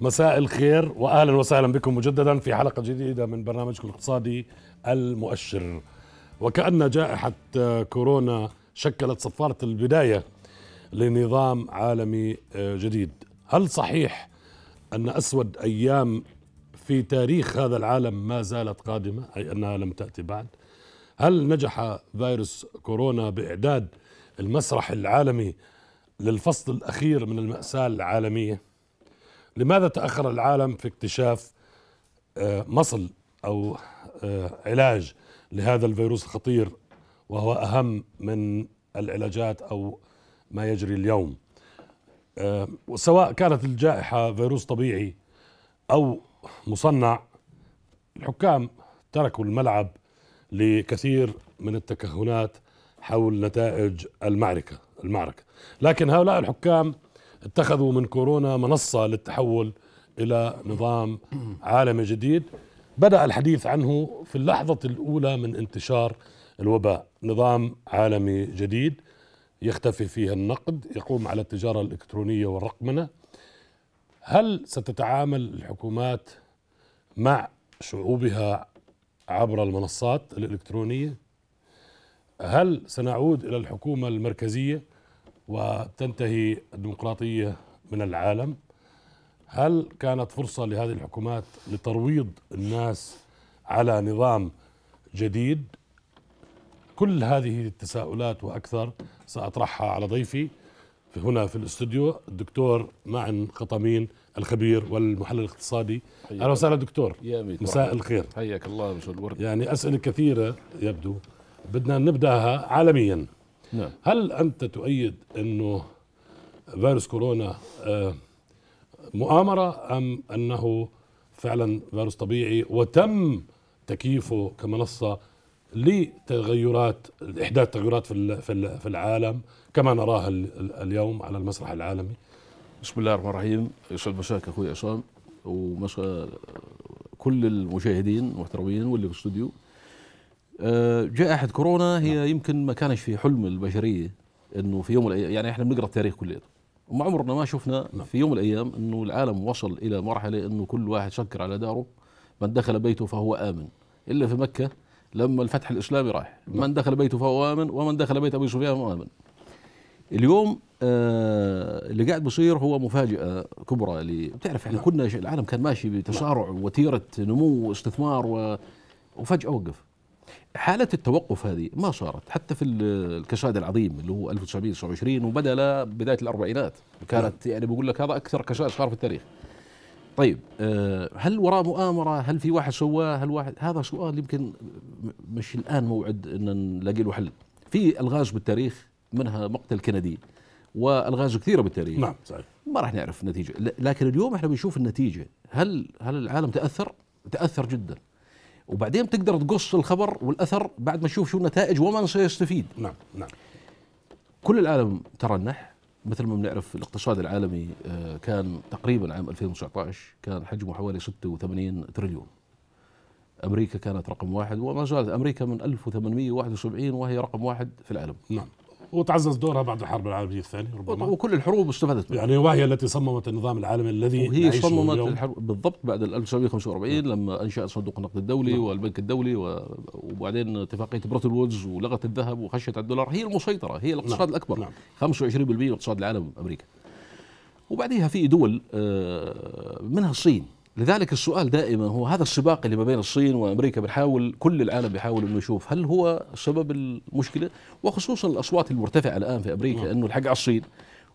مساء الخير واهلا وسهلا بكم مجددا في حلقه جديده من برنامجكم الاقتصادي المؤشر وكان جائحه كورونا شكلت صفاره البدايه لنظام عالمي جديد هل صحيح ان اسود ايام في تاريخ هذا العالم ما زالت قادمه اي انها لم تاتي بعد هل نجح فيروس كورونا باعداد المسرح العالمي للفصل الاخير من الماساه العالميه لماذا تاخر العالم في اكتشاف آه، مصل او آه، علاج لهذا الفيروس الخطير وهو اهم من العلاجات او ما يجري اليوم وسواء آه، كانت الجائحه فيروس طبيعي او مصنع الحكام تركوا الملعب لكثير من التكهنات حول نتائج المعركه المعركه لكن هؤلاء الحكام اتخذوا من كورونا منصة للتحول إلى نظام عالمي جديد بدأ الحديث عنه في اللحظة الأولى من انتشار الوباء نظام عالمي جديد يختفي فيه النقد يقوم على التجارة الإلكترونية والرقمنة هل ستتعامل الحكومات مع شعوبها عبر المنصات الإلكترونية هل سنعود إلى الحكومة المركزية وتنتهي الديمقراطية من العالم هل كانت فرصة لهذه الحكومات لترويض الناس على نظام جديد كل هذه التساؤلات وأكثر سأطرحها على ضيفي هنا في الاستوديو الدكتور معن قطمين الخبير والمحلل الاقتصادي اهلا وسهلا دكتور يا مساء الخير حياك الله بشو الورد يعني اسئله كثيره يبدو بدنا نبداها عالميا نعم. هل أنت تؤيد أنه فيروس كورونا آه، مؤامرة أم أنه فعلا فيروس طبيعي وتم تكييفه كمنصة لتغيرات احداث تغيرات في في العالم كما نراها اليوم على المسرح العالمي بسم الله الرحمن الرحيم يسعد مساك اخوي عصام ومسا كل المشاهدين المحترمين واللي في الاستوديو آه، جائحه كورونا هي نعم. يمكن ما كانش في حلم البشريه انه في يوم من الايام يعني احنا بنقرا التاريخ كلنا وما عمرنا ما شفنا نعم. في يوم من الايام انه العالم وصل الى مرحله انه كل واحد شكر على داره من دخل بيته فهو امن الا في مكه لما الفتح الاسلامي راح نعم. من دخل بيته فهو امن ومن دخل بيت ابي سفيان فهو امن اليوم آه اللي قاعد بصير هو مفاجاه كبرى اللي بتعرف احنا كنا العالم كان ماشي بتسارع وتيره نمو واستثمار و... وفجاه وقف حالة التوقف هذه ما صارت حتى في الكساد العظيم اللي هو 1929 وبدا بداية الأربعينات كانت نعم. يعني بقول لك هذا أكثر كساد صار في التاريخ طيب آه، هل وراء مؤامرة هل في واحد سواه هل واحد هذا سؤال يمكن مش الآن موعد أن نلاقي له حل في ألغاز بالتاريخ منها مقتل كندي والغاز كثيره بالتاريخ نعم صحيح ما راح نعرف النتيجه لكن اليوم احنا بنشوف النتيجه هل هل العالم تاثر تاثر جدا وبعدين بتقدر تقص الخبر والاثر بعد ما تشوف شو النتائج ومن سيستفيد نعم نعم كل العالم ترنح مثل ما بنعرف الاقتصاد العالمي آه، كان تقريبا عام 2019 كان حجمه حوالي 86 تريليون امريكا كانت رقم واحد وما زالت امريكا من 1871 وهي رقم واحد في العالم نعم وتعزز دورها بعد الحرب العالميه الثانيه ربما وكل الحروب استفادت منها يعني وهي التي صممت النظام العالمي الذي وهي صممت اليوم. الحرب بالضبط بعد 1945 نعم. لما انشات صندوق النقد الدولي نعم. والبنك الدولي وبعدين اتفاقيه بريتن وودز ولغت الذهب وخشت على الدولار هي المسيطره هي نعم. الاقتصاد الاكبر نعم. 25% من اقتصاد العالم امريكا وبعديها في دول آه، منها الصين لذلك السؤال دائما هو هذا السباق اللي ما بين الصين وامريكا بنحاول كل العالم بيحاول انه يشوف هل هو سبب المشكله وخصوصا الاصوات المرتفعه الان في امريكا نعم. انه الحق على الصين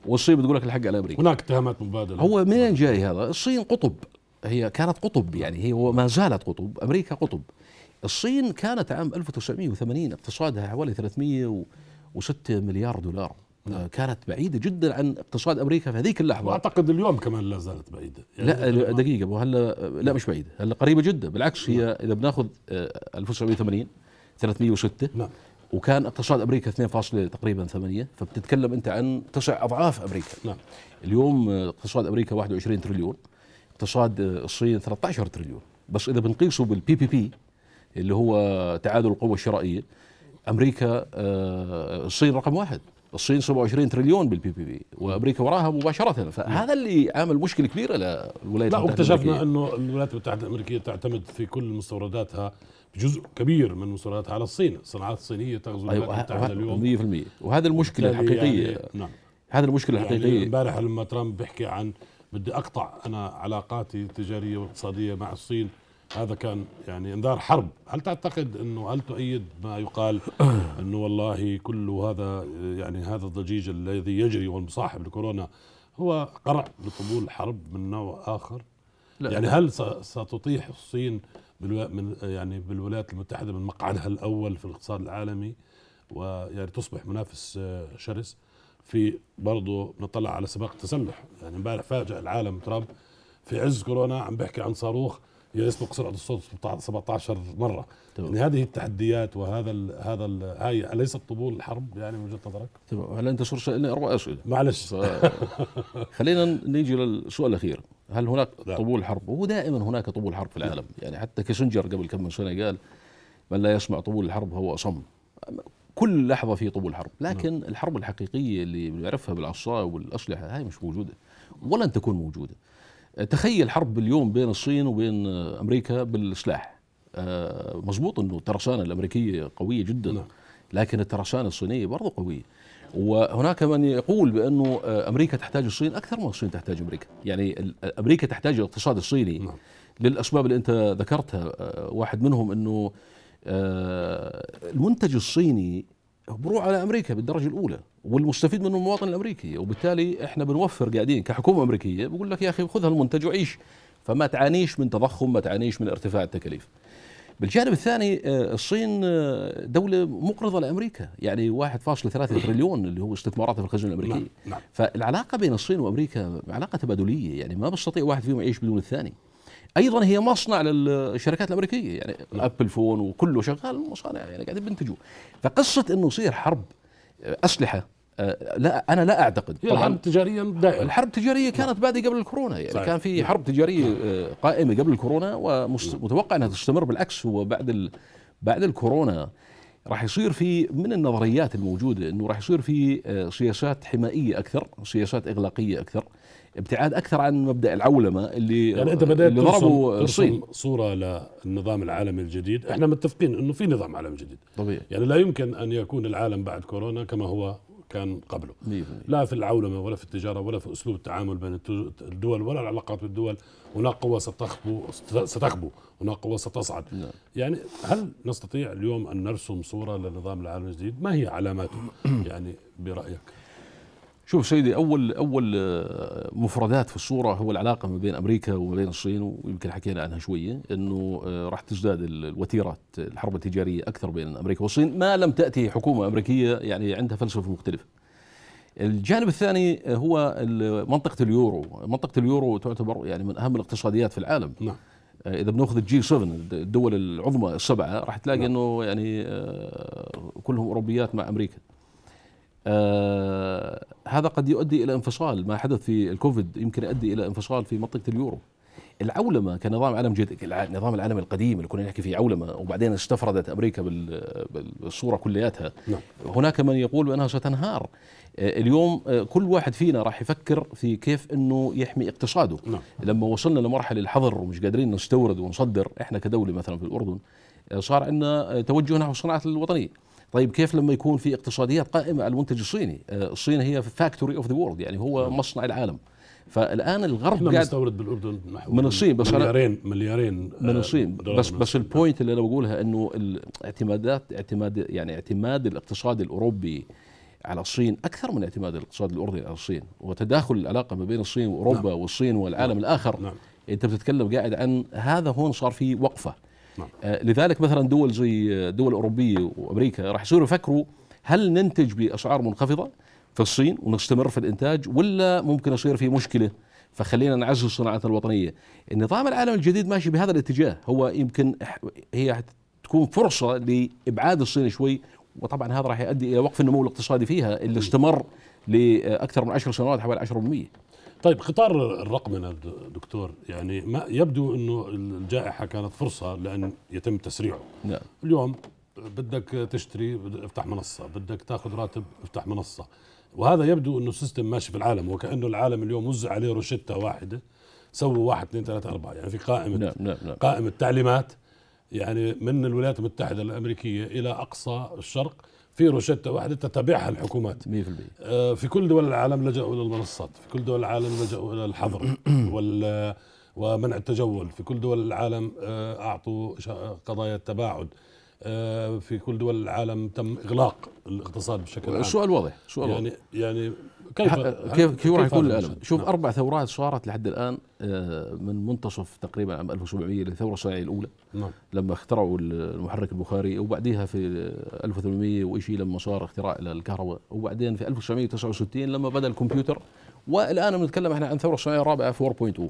والصين بتقول لك الحق على امريكا هناك اتهامات مبادله هو منين جاي هذا؟ الصين قطب هي كانت قطب يعني هي وما زالت قطب امريكا قطب الصين كانت عام 1980 اقتصادها حوالي 306 مليار دولار نعم. آه، كانت بعيده جدا عن اقتصاد امريكا في هذيك اللحظه واعتقد اليوم كمان لا زالت بعيده يعني لا دقيقه ابو هلا لا مش بعيده هلا قريبه جدا بالعكس هي نعم. اذا بناخذ 1980 آه، 306 نعم وكان اقتصاد امريكا 2. تقريبا 8 فبتتكلم انت عن تسع اضعاف امريكا نعم اليوم آه، اقتصاد امريكا 21 تريليون اقتصاد الصين 13 تريليون بس اذا بنقيسه بالبي بي بي اللي هو تعادل القوه الشرائيه امريكا الصين رقم واحد الصين 27 تريليون بالبي بي بي وامريكا وراها مباشره فهذا اللي عامل مشكله كبيره للولايات لا واكتشفنا انه الولايات المتحده الامريكيه تعتمد في كل مستورداتها جزء كبير من مستورداتها على الصين، الصناعات الصينيه تغزو أيوة الولايات المتحده اليوم 100% وهذه المشكله الحقيقيه يعني نعم هذه المشكله يعني الحقيقيه امبارح لما ترامب بيحكي عن بدي اقطع انا علاقاتي التجاريه والاقتصاديه مع الصين هذا كان يعني انذار حرب هل تعتقد انه هل تؤيد ما يقال انه والله كل هذا يعني هذا الضجيج الذي يجري والمصاحب لكورونا هو قرع لقبول حرب من نوع اخر لا يعني هل ستطيح الصين من يعني بالولايات المتحده من مقعدها الاول في الاقتصاد العالمي ويعني تصبح منافس آه، شرس في برضه نطلع على سباق التسلح يعني امبارح فاجأ العالم ترامب في عز كورونا عم بيحكي عن صاروخ يصل قصر الصوت 17 مره طبعا. يعني هذه التحديات وهذا الـ هذا الـ هاي اليس الطبول الحرب يعني من وجهه نظرك؟ تمام هلا انت شرشة لنا اربع اسئله معلش خلينا نيجي للسؤال الاخير هل هناك لا. نعم. طبول حرب؟ هو دائما هناك طبول حرب في العالم نعم. يعني حتى كيسنجر قبل كم من سنه قال من لا يسمع طبول الحرب هو اصم كل لحظة في طبول حرب نعم. لكن لا. الحرب الحقيقية اللي بنعرفها بالعصا والأسلحة هاي مش موجودة ولن تكون موجودة تخيل حرب اليوم بين الصين وبين امريكا بالسلاح آه، مزبوط انه الترسانه الامريكيه قويه جدا نعم. لكن الترسانه الصينيه برضه قويه وهناك من يقول بانه امريكا تحتاج الصين اكثر من الصين تحتاج امريكا، يعني امريكا تحتاج الاقتصاد الصيني نعم. للاسباب اللي انت ذكرتها، آه، واحد منهم انه آه، المنتج الصيني بروح على امريكا بالدرجه الاولى والمستفيد منه المواطن الامريكي وبالتالي احنا بنوفر قاعدين كحكومه امريكيه بقول لك يا اخي خذ هالمنتج وعيش فما تعانيش من تضخم ما تعانيش من ارتفاع التكاليف بالجانب الثاني آه، الصين آه، دولة مقرضة لأمريكا يعني 1.3 تريليون اللي هو استثماراتها في الخزينة الأمريكية نعم، نعم. فالعلاقة بين الصين وأمريكا علاقة تبادلية يعني ما بيستطيع واحد فيهم يعيش بدون الثاني ايضا هي مصنع للشركات الامريكيه يعني الابل نعم. فون وكله شغال مصانع يعني قاعدين بينتجوا فقصه انه يصير حرب آه، اسلحه آه، لا انا لا اعتقد هي الحرب التجاريه دائما الحرب التجاريه نعم. كانت بادئه قبل الكورونا يعني صحيح. كان في نعم. حرب تجاريه آه، قائمه قبل الكورونا ومتوقع انها تستمر بالعكس هو بعد ال... بعد الكورونا راح يصير في من النظريات الموجوده انه راح يصير في سياسات حمائيه اكثر، سياسات اغلاقيه اكثر، ابتعاد اكثر عن مبدا العولمه اللي يعني انت بدات ترسم, الصين صوره للنظام العالمي الجديد، احنا متفقين انه في نظام عالمي جديد طبيعي يعني لا يمكن ان يكون العالم بعد كورونا كما هو كان قبله لا في العولمه ولا في التجاره ولا في اسلوب التعامل بين الدول ولا العلاقات بالدول هناك قوى ستخبو ستخبو هناك قوى ستصعد نعم. يعني هل نستطيع اليوم ان نرسم صوره للنظام العالمي الجديد ما هي علاماته يعني برايك شوف سيدي اول اول آه، مفردات في الصوره هو العلاقه ما بين امريكا وما بين الصين ويمكن حكينا عنها شويه انه آه، راح تزداد الوتيره الحرب التجاريه اكثر بين امريكا والصين ما لم تاتي حكومه امريكيه يعني عندها فلسفه مختلفه. الجانب الثاني آه، هو منطقه اليورو، منطقه اليورو تعتبر يعني من اهم الاقتصاديات في العالم. نعم. اذا بناخذ الجي 7 الدول العظمى السبعه راح تلاقي نعم. انه يعني كلهم اوروبيات مع امريكا. هذا قد يؤدي الى انفصال ما حدث في الكوفيد يمكن يؤدي الى انفصال في منطقه اليورو العولمه كنظام عالم جديد النظام العالمي القديم اللي كنا نحكي فيه عولمه وبعدين استفردت امريكا بالصوره كلياتها نعم. هناك من يقول بانها ستنهار آه، اليوم آه، كل واحد فينا راح يفكر في كيف انه يحمي اقتصاده نعم. لما وصلنا لمرحله الحظر ومش قادرين نستورد ونصدر احنا كدوله مثلا في الاردن آه، صار عندنا توجه نحو الصناعات الوطنيه طيب كيف لما يكون في اقتصاديات قائمه على المنتج الصيني آه، الصين هي فاكتوري اوف ذا وورلد يعني هو نعم. مصنع العالم فالان الغرب احنا قاعد مستورد بالاردن من الصين بس مليارين مليارين من آه، الصين بس بس البوينت اللي انا بقولها انه الاعتمادات اعتماد يعني اعتماد الاقتصاد الاوروبي على الصين اكثر من اعتماد الاقتصاد الاردني على الصين وتداخل العلاقه ما بين الصين واوروبا نعم. والصين والعالم نعم. الاخر نعم. انت بتتكلم قاعد عن هذا هون صار في وقفه نعم. آه، لذلك مثلا دول زي آه، دول أوروبية وأمريكا راح يصيروا يفكروا هل ننتج بأسعار منخفضة في الصين ونستمر في الإنتاج ولا ممكن يصير في مشكلة فخلينا نعزز الصناعات الوطنية النظام العالمي الجديد ماشي بهذا الاتجاه هو يمكن هي تكون فرصة لإبعاد الصين شوي وطبعا هذا راح يؤدي إلى وقف النمو الاقتصادي فيها اللي استمر لأكثر من عشر سنوات حوالي 10% طيب قطار الرقمنه دكتور يعني ما يبدو انه الجائحه كانت فرصه لان يتم تسريعه نعم. اليوم بدك تشتري افتح منصه بدك تاخذ راتب افتح منصه وهذا يبدو انه السيستم ماشي في العالم وكانه العالم اليوم وزع عليه روشته واحده سووا واحد اثنين ثلاثة أربعة يعني في قائمة نعم نعم نعم. قائمة تعليمات يعني من الولايات المتحدة الأمريكية إلى أقصى الشرق في روشته واحده تتبعها الحكومات 100% آه، في كل دول العالم لجأوا الى المنصات في كل دول العالم لجأوا الى الحظر وال ومنع التجول في كل دول العالم آه، اعطوا قضايا التباعد آه، في كل دول العالم تم اغلاق الاقتصاد بشكل عام السؤال واضح السؤال يعني واضح. يعني كيف كيف كيف راح يكون الالم؟ شوف نعم. اربع ثورات صارت لحد الان آه، من منتصف تقريبا عام 1700 للثوره الصناعيه الاولى نعم. لما اخترعوا المحرك البخاري وبعديها في 1800 وشيء لما صار اختراع الكهرباء وبعدين في 1969 لما بدا الكمبيوتر والان بنتكلم احنا عن ثوره صناعيه رابعه 4.0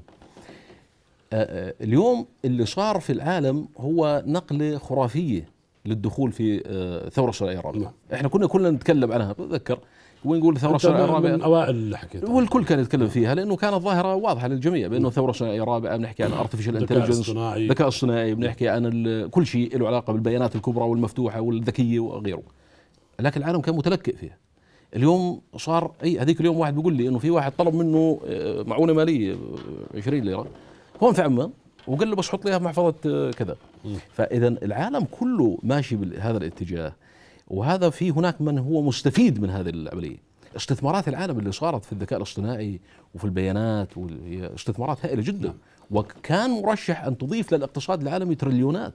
اليوم اللي صار في العالم هو نقله خرافيه للدخول في آه، ثوره الشرعية الرابعة نعم. احنا كنا كلنا نتكلم عنها بتذكر ونقول ثوره الشرعية الرابعة من اوائل اللي حكيت والكل كان يتكلم فيها لانه كانت ظاهره واضحه للجميع بانه نعم. ثوره الشرعية الرابعة بنحكي عن ارتفيشال انتليجنس الذكاء الصناعي بنحكي عن كل شيء له علاقه بالبيانات الكبرى والمفتوحه والذكيه وغيره لكن العالم كان متلكئ فيها اليوم صار اي هذيك اليوم واحد بيقول لي انه في واحد طلب منه آه، معونه ماليه 20 آه، ليره هون في عمان وقال له بس حط لي اياها في محفظه كذا فاذا العالم كله ماشي بهذا الاتجاه وهذا في هناك من هو مستفيد من هذه العمليه استثمارات العالم اللي صارت في الذكاء الاصطناعي وفي البيانات استثمارات هائله جدا نعم. وكان مرشح ان تضيف للاقتصاد العالمي تريليونات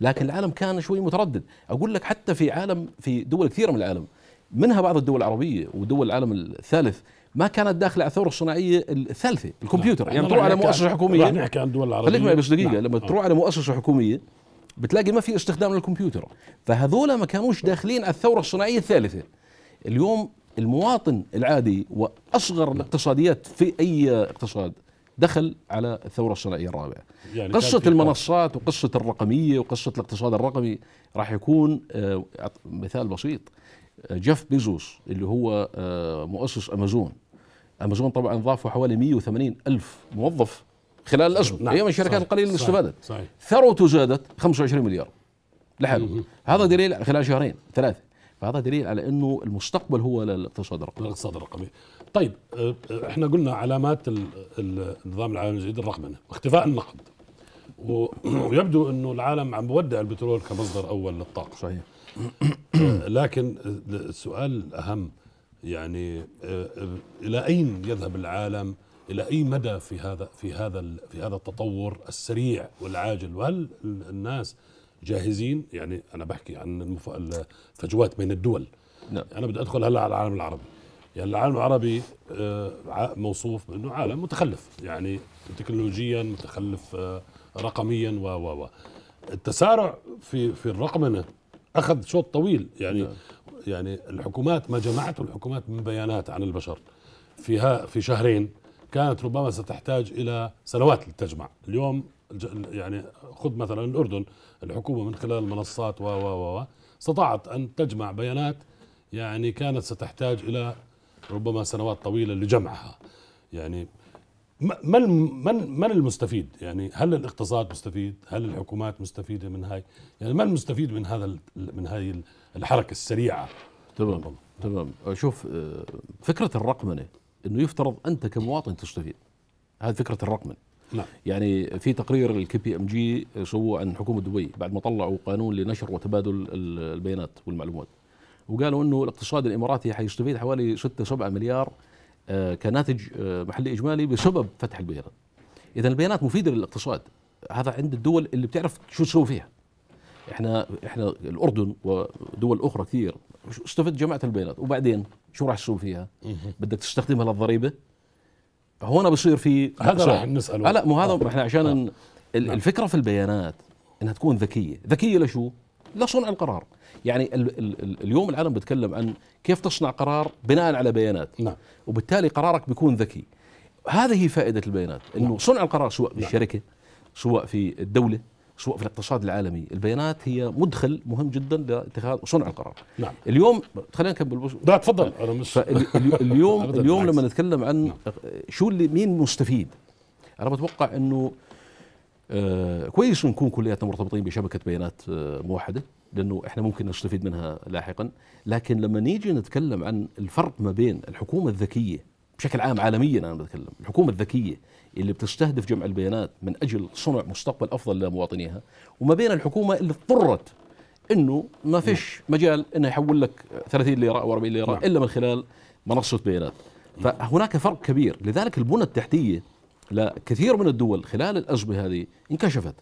لكن نعم. العالم كان شوي متردد اقول لك حتى في عالم في دول كثيره من العالم منها بعض الدول العربيه ودول العالم الثالث ما كانت داخله الثوره الصناعيه الثالثه الكمبيوتر يعني تروح على مؤسسه حكوميه رح نحكي عن دول العربيه خليك معي بس دقيقه نعم، لما نعم. تروح على مؤسسه حكوميه بتلاقي ما في استخدام للكمبيوتر فهذولا ما كانوش داخلين الثوره الصناعيه الثالثه اليوم المواطن العادي واصغر الاقتصاديات في اي اقتصاد دخل على الثورة الصناعية الرابعة يعني قصة المنصات وقصة الرقمية وقصة الاقتصاد الرقمي راح يكون آه، مثال بسيط آه، جيف بيزوس اللي هو آه، مؤسس أمازون امازون طبعا ضافوا حوالي 180 الف موظف خلال الازمه نعم. هي من الشركات القليله اللي استفادت ثروته زادت 25 مليار لحاله هذا دليل خلال شهرين ثلاثه فهذا دليل على انه المستقبل هو للاقتصاد الرقمي الاقتصاد الرقمي طيب آه، احنا قلنا علامات النظام العالمي الجديد الرقمنه اختفاء النقد ويبدو انه العالم عم بودع البترول كمصدر اول للطاقه صحيح آه، لكن السؤال الاهم يعني آه، آه، الى اين يذهب العالم الى اي مدى في هذا في هذا في هذا التطور السريع والعاجل وهل الناس جاهزين يعني انا بحكي عن الفجوات بين الدول نعم. انا بدي ادخل هلا على العالم العربي يعني العالم العربي آه، موصوف بانه عالم متخلف يعني تكنولوجيا متخلف رقميا و و و التسارع في في الرقمنه اخذ شوط طويل يعني نعم. يعني الحكومات ما جمعته الحكومات من بيانات عن البشر فيها في شهرين كانت ربما ستحتاج الى سنوات لتجمع اليوم يعني خذ مثلا الاردن الحكومه من خلال المنصات و و و استطاعت ان تجمع بيانات يعني كانت ستحتاج الى ربما سنوات طويله لجمعها يعني من من من المستفيد؟ يعني هل الاقتصاد مستفيد؟ هل الحكومات مستفيده من هاي؟ يعني من المستفيد من هذا من هذه الحركه السريعه؟ تمام تمام شوف آه، فكره الرقمنه انه يفترض انت كمواطن تستفيد هذه فكره الرقمنه نعم. يعني في تقرير الكي بي ام جي سووه عن حكومه دبي بعد ما طلعوا قانون لنشر وتبادل البيانات والمعلومات وقالوا انه الاقتصاد الاماراتي حيستفيد حوالي 6 7 مليار آه، كناتج آه، محلي اجمالي بسبب فتح البيانات. اذا البيانات مفيده للاقتصاد هذا عند الدول اللي بتعرف شو تسوي فيها. احنا احنا الاردن ودول اخرى كثير استفدت جماعه البيانات وبعدين شو راح تسوي فيها؟ بدك تستخدمها للضريبه؟ هون بصير في هذا راح نساله لا مو هذا آه. احنا عشان الفكره في البيانات انها تكون ذكيه، ذكيه لشو؟ لا صنع القرار يعني الـ الـ اليوم العالم بيتكلم عن كيف تصنع قرار بناء على بيانات نعم. وبالتالي قرارك بيكون ذكي هذه فائدة البيانات أنه نعم. صنع القرار سواء في نعم. الشركة سواء في الدولة سواء في الاقتصاد العالمي البيانات هي مدخل مهم جدا لاتخاذ صنع القرار نعم. اليوم خلينا نكمل لا تفضل انا مش اليوم اليوم لما نتكلم عن نعم. شو اللي مين مستفيد انا بتوقع انه آه، كويس نكون كلياتنا مرتبطين بشبكه بيانات آه، موحده لانه احنا ممكن نستفيد منها لاحقا لكن لما نيجي نتكلم عن الفرق ما بين الحكومه الذكيه بشكل عام عالميا انا بتكلم الحكومه الذكيه اللي بتستهدف جمع البيانات من اجل صنع مستقبل افضل لمواطنيها وما بين الحكومه اللي اضطرت انه ما فيش نعم. مجال انه يحول لك 30 ليره او 40 ليره نعم. الا من خلال منصه بيانات فهناك فرق كبير لذلك البنى التحتيه لا كثير من الدول خلال الأزمة هذه انكشفت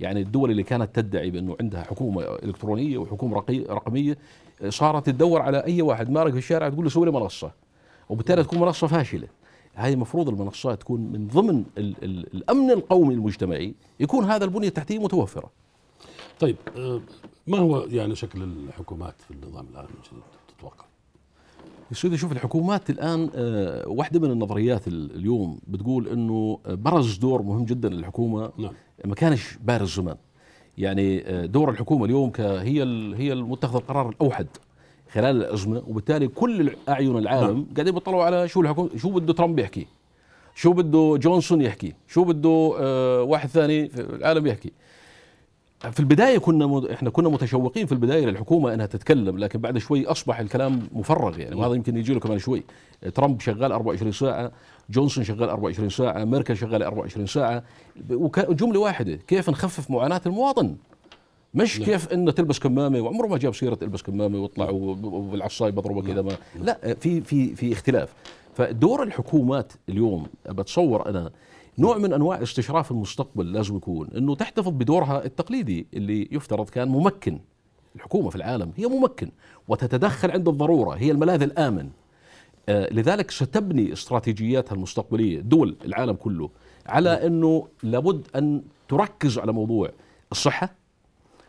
يعني الدول اللي كانت تدعي بأنه عندها حكومة إلكترونية وحكومة رقمية صارت تدور على أي واحد مارق في الشارع تقول له سوي لي منصة وبالتالي تكون منصة فاشلة هذه المفروض المنصات تكون من ضمن الـ الـ الأمن القومي المجتمعي يكون هذا البنية التحتية متوفرة طيب آه، ما هو يعني شكل الحكومات في النظام العام الجديد تتوقع؟ السعودي شوف الحكومات الان آه، واحده من النظريات اليوم بتقول انه برز دور مهم جدا للحكومه نعم. ما كانش بارز زمان يعني آه، دور الحكومه اليوم هي هي المتخذ القرار الاوحد خلال الازمه وبالتالي كل اعين العالم نعم. قاعدين بيطلعوا على شو الحكومه شو بده ترامب يحكي شو بده جونسون يحكي شو بده آه، واحد ثاني في العالم يحكي في البدايه كنا احنا كنا متشوقين في البدايه للحكومه انها تتكلم لكن بعد شوي اصبح الكلام مفرغ يعني وهذا يمكن يجي له كمان شوي ترامب شغال 24 ساعه جونسون شغال 24 ساعه ميركل شغال 24 ساعه وجمله واحده كيف نخفف معاناه المواطن مش لا. نعم. كيف انه تلبس كمامه وعمره ما جاب سيره البس كمامه واطلع وبالعصايه بضربك اذا نعم. ما لا في في في اختلاف فدور الحكومات اليوم بتصور انا نوع من انواع استشراف المستقبل لازم يكون انه تحتفظ بدورها التقليدي اللي يفترض كان ممكن الحكومه في العالم هي ممكن وتتدخل عند الضروره هي الملاذ الامن آه، لذلك ستبني استراتيجياتها المستقبليه دول العالم كله على انه لابد ان تركز على موضوع الصحه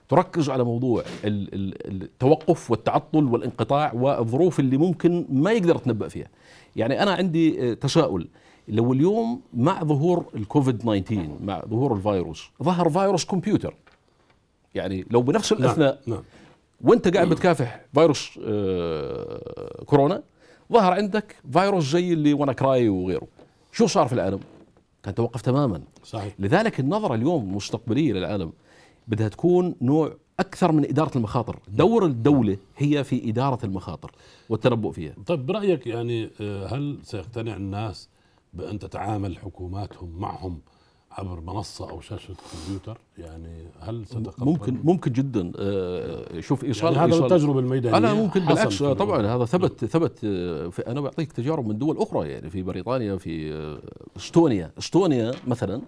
تركز على موضوع التوقف والتعطل والانقطاع والظروف اللي ممكن ما يقدر تنبأ فيها يعني أنا عندي آه، تساؤل لو اليوم مع ظهور الكوفيد 19 مع ظهور الفيروس ظهر فيروس كمبيوتر يعني لو بنفس نعم، الاثناء نعم. نعم. وانت قاعد بتكافح فيروس آه كورونا ظهر عندك فيروس زي اللي وانا كراي وغيره شو صار في العالم كان توقف تماما صحيح لذلك النظره اليوم المستقبليه للعالم بدها تكون نوع اكثر من اداره المخاطر دور الدوله هي في اداره المخاطر والتنبؤ فيها طيب برايك يعني آه، هل سيقتنع الناس بأن تتعامل حكوماتهم معهم عبر منصة أو شاشة كمبيوتر يعني هل ستقبل ممكن ممكن جدا آه، شوف إيصال يعني هذا التجربة الميدانية أنا ممكن بالعكس طبعا هذا ثبت نعم. ثبت آه، أنا بعطيك تجارب من دول أخرى يعني في بريطانيا في آه، استونيا استونيا مثلا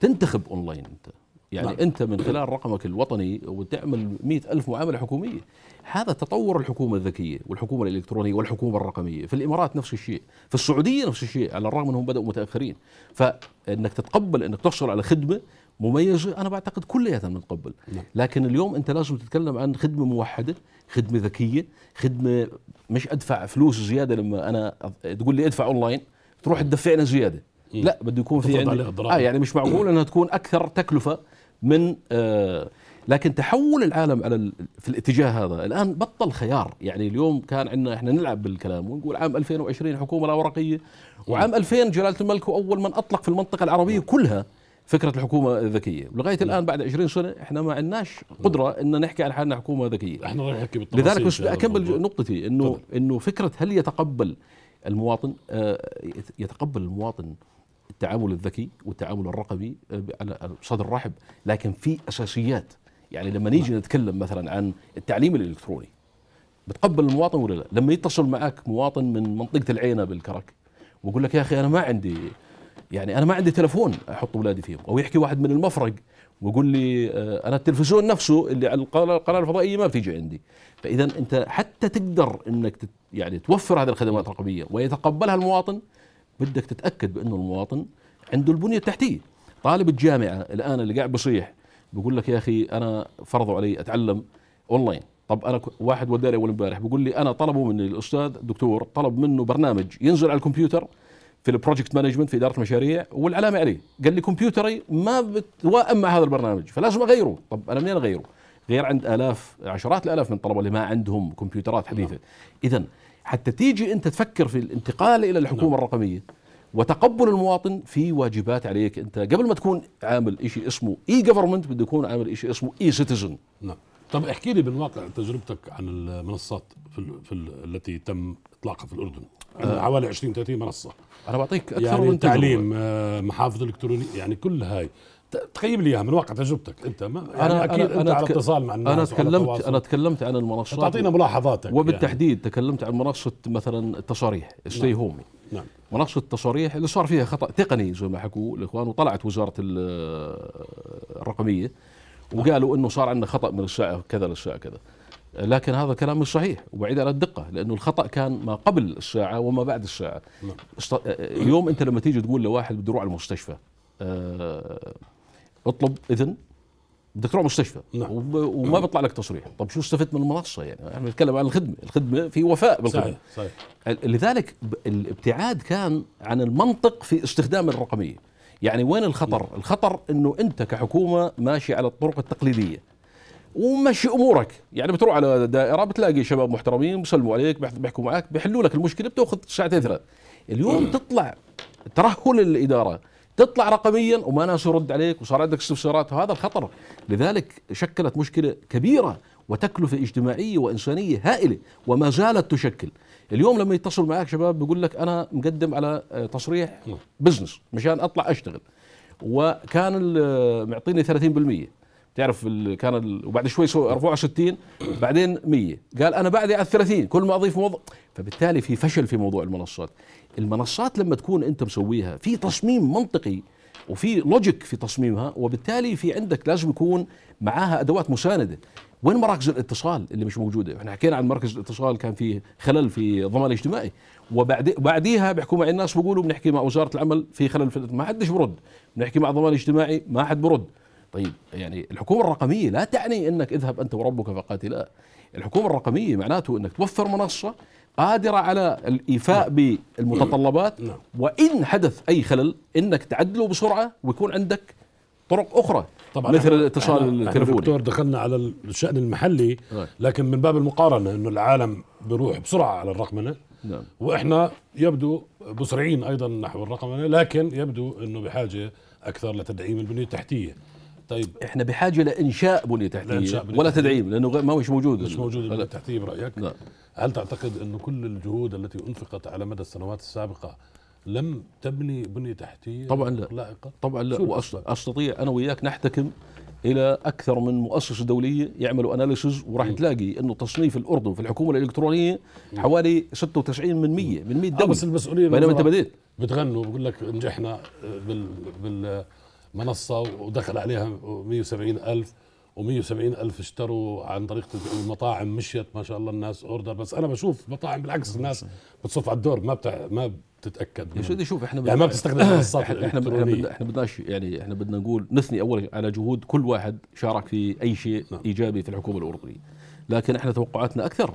تنتخب أونلاين أنت يعني نعم. أنت من خلال رقمك الوطني وتعمل مئة ألف معاملة حكومية هذا تطور الحكومة الذكية والحكومة الإلكترونية والحكومة الرقمية في الإمارات نفس الشيء في السعودية نفس الشيء على الرغم أنهم بدأوا متأخرين فأنك تتقبل أنك تحصل على خدمة مميزة أنا بعتقد كلياتنا بنتقبل نعم. لكن اليوم أنت لازم تتكلم عن خدمة موحدة خدمة ذكية خدمة مش أدفع فلوس زيادة لما أنا تقول لي أدفع أونلاين تروح تدفعنا زيادة إيه. لا بده يكون في عندي آه يعني مش معقول انها تكون اكثر تكلفه من آه، لكن تحول العالم على في الاتجاه هذا الان بطل خيار يعني اليوم كان عندنا احنا نلعب بالكلام ونقول عام 2020 حكومه لا ورقيه وعام 2000 جلاله الملك هو اول من اطلق في المنطقه العربيه كلها فكره الحكومه الذكيه ولغايه الان بعد 20 سنه احنا ما عندناش قدره ان نحكي عن حالنا حكومه ذكيه احنا نحكي بالتفاصيل لذلك مش اكمل نقطتي انه انه فكره هل يتقبل المواطن آه، يتقبل المواطن التعامل الذكي والتعامل الرقمي على أه، صدر رحب لكن في اساسيات يعني لما نيجي نعم. نتكلم مثلا عن التعليم الالكتروني بتقبل المواطن ولا لا؟ لما يتصل معك مواطن من منطقه العينه بالكرك ويقول لك يا اخي انا ما عندي يعني انا ما عندي تلفون احط اولادي فيه او يحكي واحد من المفرق ويقول لي أه، انا التلفزيون نفسه اللي على القناه الفضائيه ما بتيجي عندي فاذا انت حتى تقدر انك يعني توفر هذه الخدمات الرقميه ويتقبلها المواطن بدك تتاكد بانه المواطن عنده البنيه التحتيه طالب الجامعه الان اللي قاعد بصيح بقول لك يا اخي انا فرضوا علي اتعلم اونلاين طب انا واحد وداني اول امبارح بيقول لي انا طلبوا مني الاستاذ دكتور طلب منه برنامج ينزل على الكمبيوتر في البروجكت مانجمنت في اداره المشاريع والعلامه عليه قال لي كمبيوتري ما بتوائم مع هذا البرنامج فلازم اغيره طب انا منين اغيره غير عند الاف عشرات الالاف من الطلبه اللي ما عندهم كمبيوترات حديثه اذا حتى تيجي أنت تفكر في الانتقال إلى الحكومة نعم. الرقمية وتقبل المواطن في واجبات عليك أنت قبل ما تكون عامل شيء اسمه إي جفرمنت بده يكون عامل شيء اسمه إي سيتيزن نعم طب احكي لي بالواقع تجربتك عن المنصات في, الـ في الـ التي تم اطلاقها في الاردن آه. حوالي 20 30 منصه انا بعطيك اكثر يعني من تعليم آه، محافظ الكتروني يعني كل هاي تقيم لي اياها من واقع تجربتك انت ما يعني أنا اكيد أنا انت على اتصال مع الناس انا تكلمت انا تكلمت عن المناشطات تعطينا ملاحظاتك وبالتحديد يعني. تكلمت عن مناقشه مثلا التصاريح ستي نعم. هومي نعم مناقشه التصاريح اللي صار فيها خطا تقني زي ما حكوا الاخوان وطلعت وزاره الرقميه وقالوا انه صار عندنا خطا من الساعه كذا للساعه كذا لكن هذا كلام مش صحيح وبعيد عن الدقة لأنه الخطأ كان ما قبل الساعة وما بعد الساعة نعم. اليوم أنت لما تيجي تقول لواحد بده يروح على المستشفى آه، اطلب اذن بدك تروح مستشفى نعم. وما نعم. بيطلع لك تصريح طب شو استفدت من المنصه يعني احنا بنتكلم عن الخدمه الخدمه في وفاء بالخدمه صحيح. صحيح. لذلك الابتعاد كان عن المنطق في استخدام الرقميه يعني وين الخطر نعم. الخطر انه انت كحكومه ماشي على الطرق التقليديه ومشي امورك يعني بتروح على دائره بتلاقي شباب محترمين بيسلموا عليك بيحكوا معك بيحلوا لك المشكله بتاخذ ساعتين ثلاث اليوم تطلع ترهل الاداره تطلع رقميا وما ناس يرد عليك وصار عندك استفسارات وهذا الخطر لذلك شكلت مشكله كبيره وتكلفه اجتماعيه وانسانيه هائله وما زالت تشكل اليوم لما يتصل معك شباب بيقول لك انا مقدم على آه، تصريح بزنس مشان اطلع اشتغل وكان آه، معطيني 30% تعرف كان وبعد شوي رفعوا 60 بعدين 100 قال انا بعدي على 30 كل ما اضيف موضوع فبالتالي في فشل في موضوع المنصات المنصات لما تكون انت مسويها في تصميم منطقي وفي لوجيك في تصميمها وبالتالي في عندك لازم يكون معاها ادوات مسانده وين مراكز الاتصال اللي مش موجوده احنا حكينا عن مركز الاتصال كان في خلل في ضمان الاجتماعي وبعد بعديها بيحكوا مع الناس بيقولوا بنحكي مع وزاره العمل في خلل في ما حدش برد بنحكي مع ضمان الاجتماعي ما حد برد طيب يعني الحكومه الرقميه لا تعني انك اذهب انت وربك فقاتلا الحكومه الرقميه معناته انك توفر منصه قادرة على الإيفاء نعم. بالمتطلبات نعم. وإن حدث أي خلل إنك تعدله بسرعة ويكون عندك طرق أخرى طبعا مثل الاتصال التليفوني دكتور دخلنا على الشأن المحلي نعم. لكن من باب المقارنة إنه العالم بيروح بسرعة على الرقمنة نعم. واحنا يبدو مسرعين ايضا نحو الرقمنه لكن يبدو انه بحاجه اكثر لتدعيم البنيه التحتيه طيب احنا بحاجه لانشاء بنيه تحتيه لإنشاء بنية ولا تحتية. تدعيم لانه ما مش موجود مش موجود البنيه التحتيه برايك؟ نعم هل تعتقد انه كل الجهود التي انفقت على مدى السنوات السابقه لم تبني بنيه تحتيه طبعا لا لائقه؟ طبعا لا واستطيع انا وياك نحتكم الى اكثر من مؤسسه دوليه يعملوا اناليسز وراح تلاقي انه تصنيف الاردن في الحكومه الالكترونيه حوالي 96 من 100 من 100 آه، دوله بس المسؤوليه بينما انت بديت بتغنوا بقول لك نجحنا بال بال منصه ودخل عليها 170 الف و170 الف اشتروا عن طريق المطاعم مشيت ما شاء الله الناس اوردر بس انا بشوف مطاعم بالعكس آه، الناس بتصف على الدور ما بتع... ما بتتاكد يا شو شوف احنا يعني ما بتستخدم منصات احنا احنا بدنا احنا بدناش يعني احنا بدنا نقول نثني اول على جهود كل واحد شارك في اي شيء نعم. ايجابي في الحكومه الاردنيه لكن احنا توقعاتنا اكثر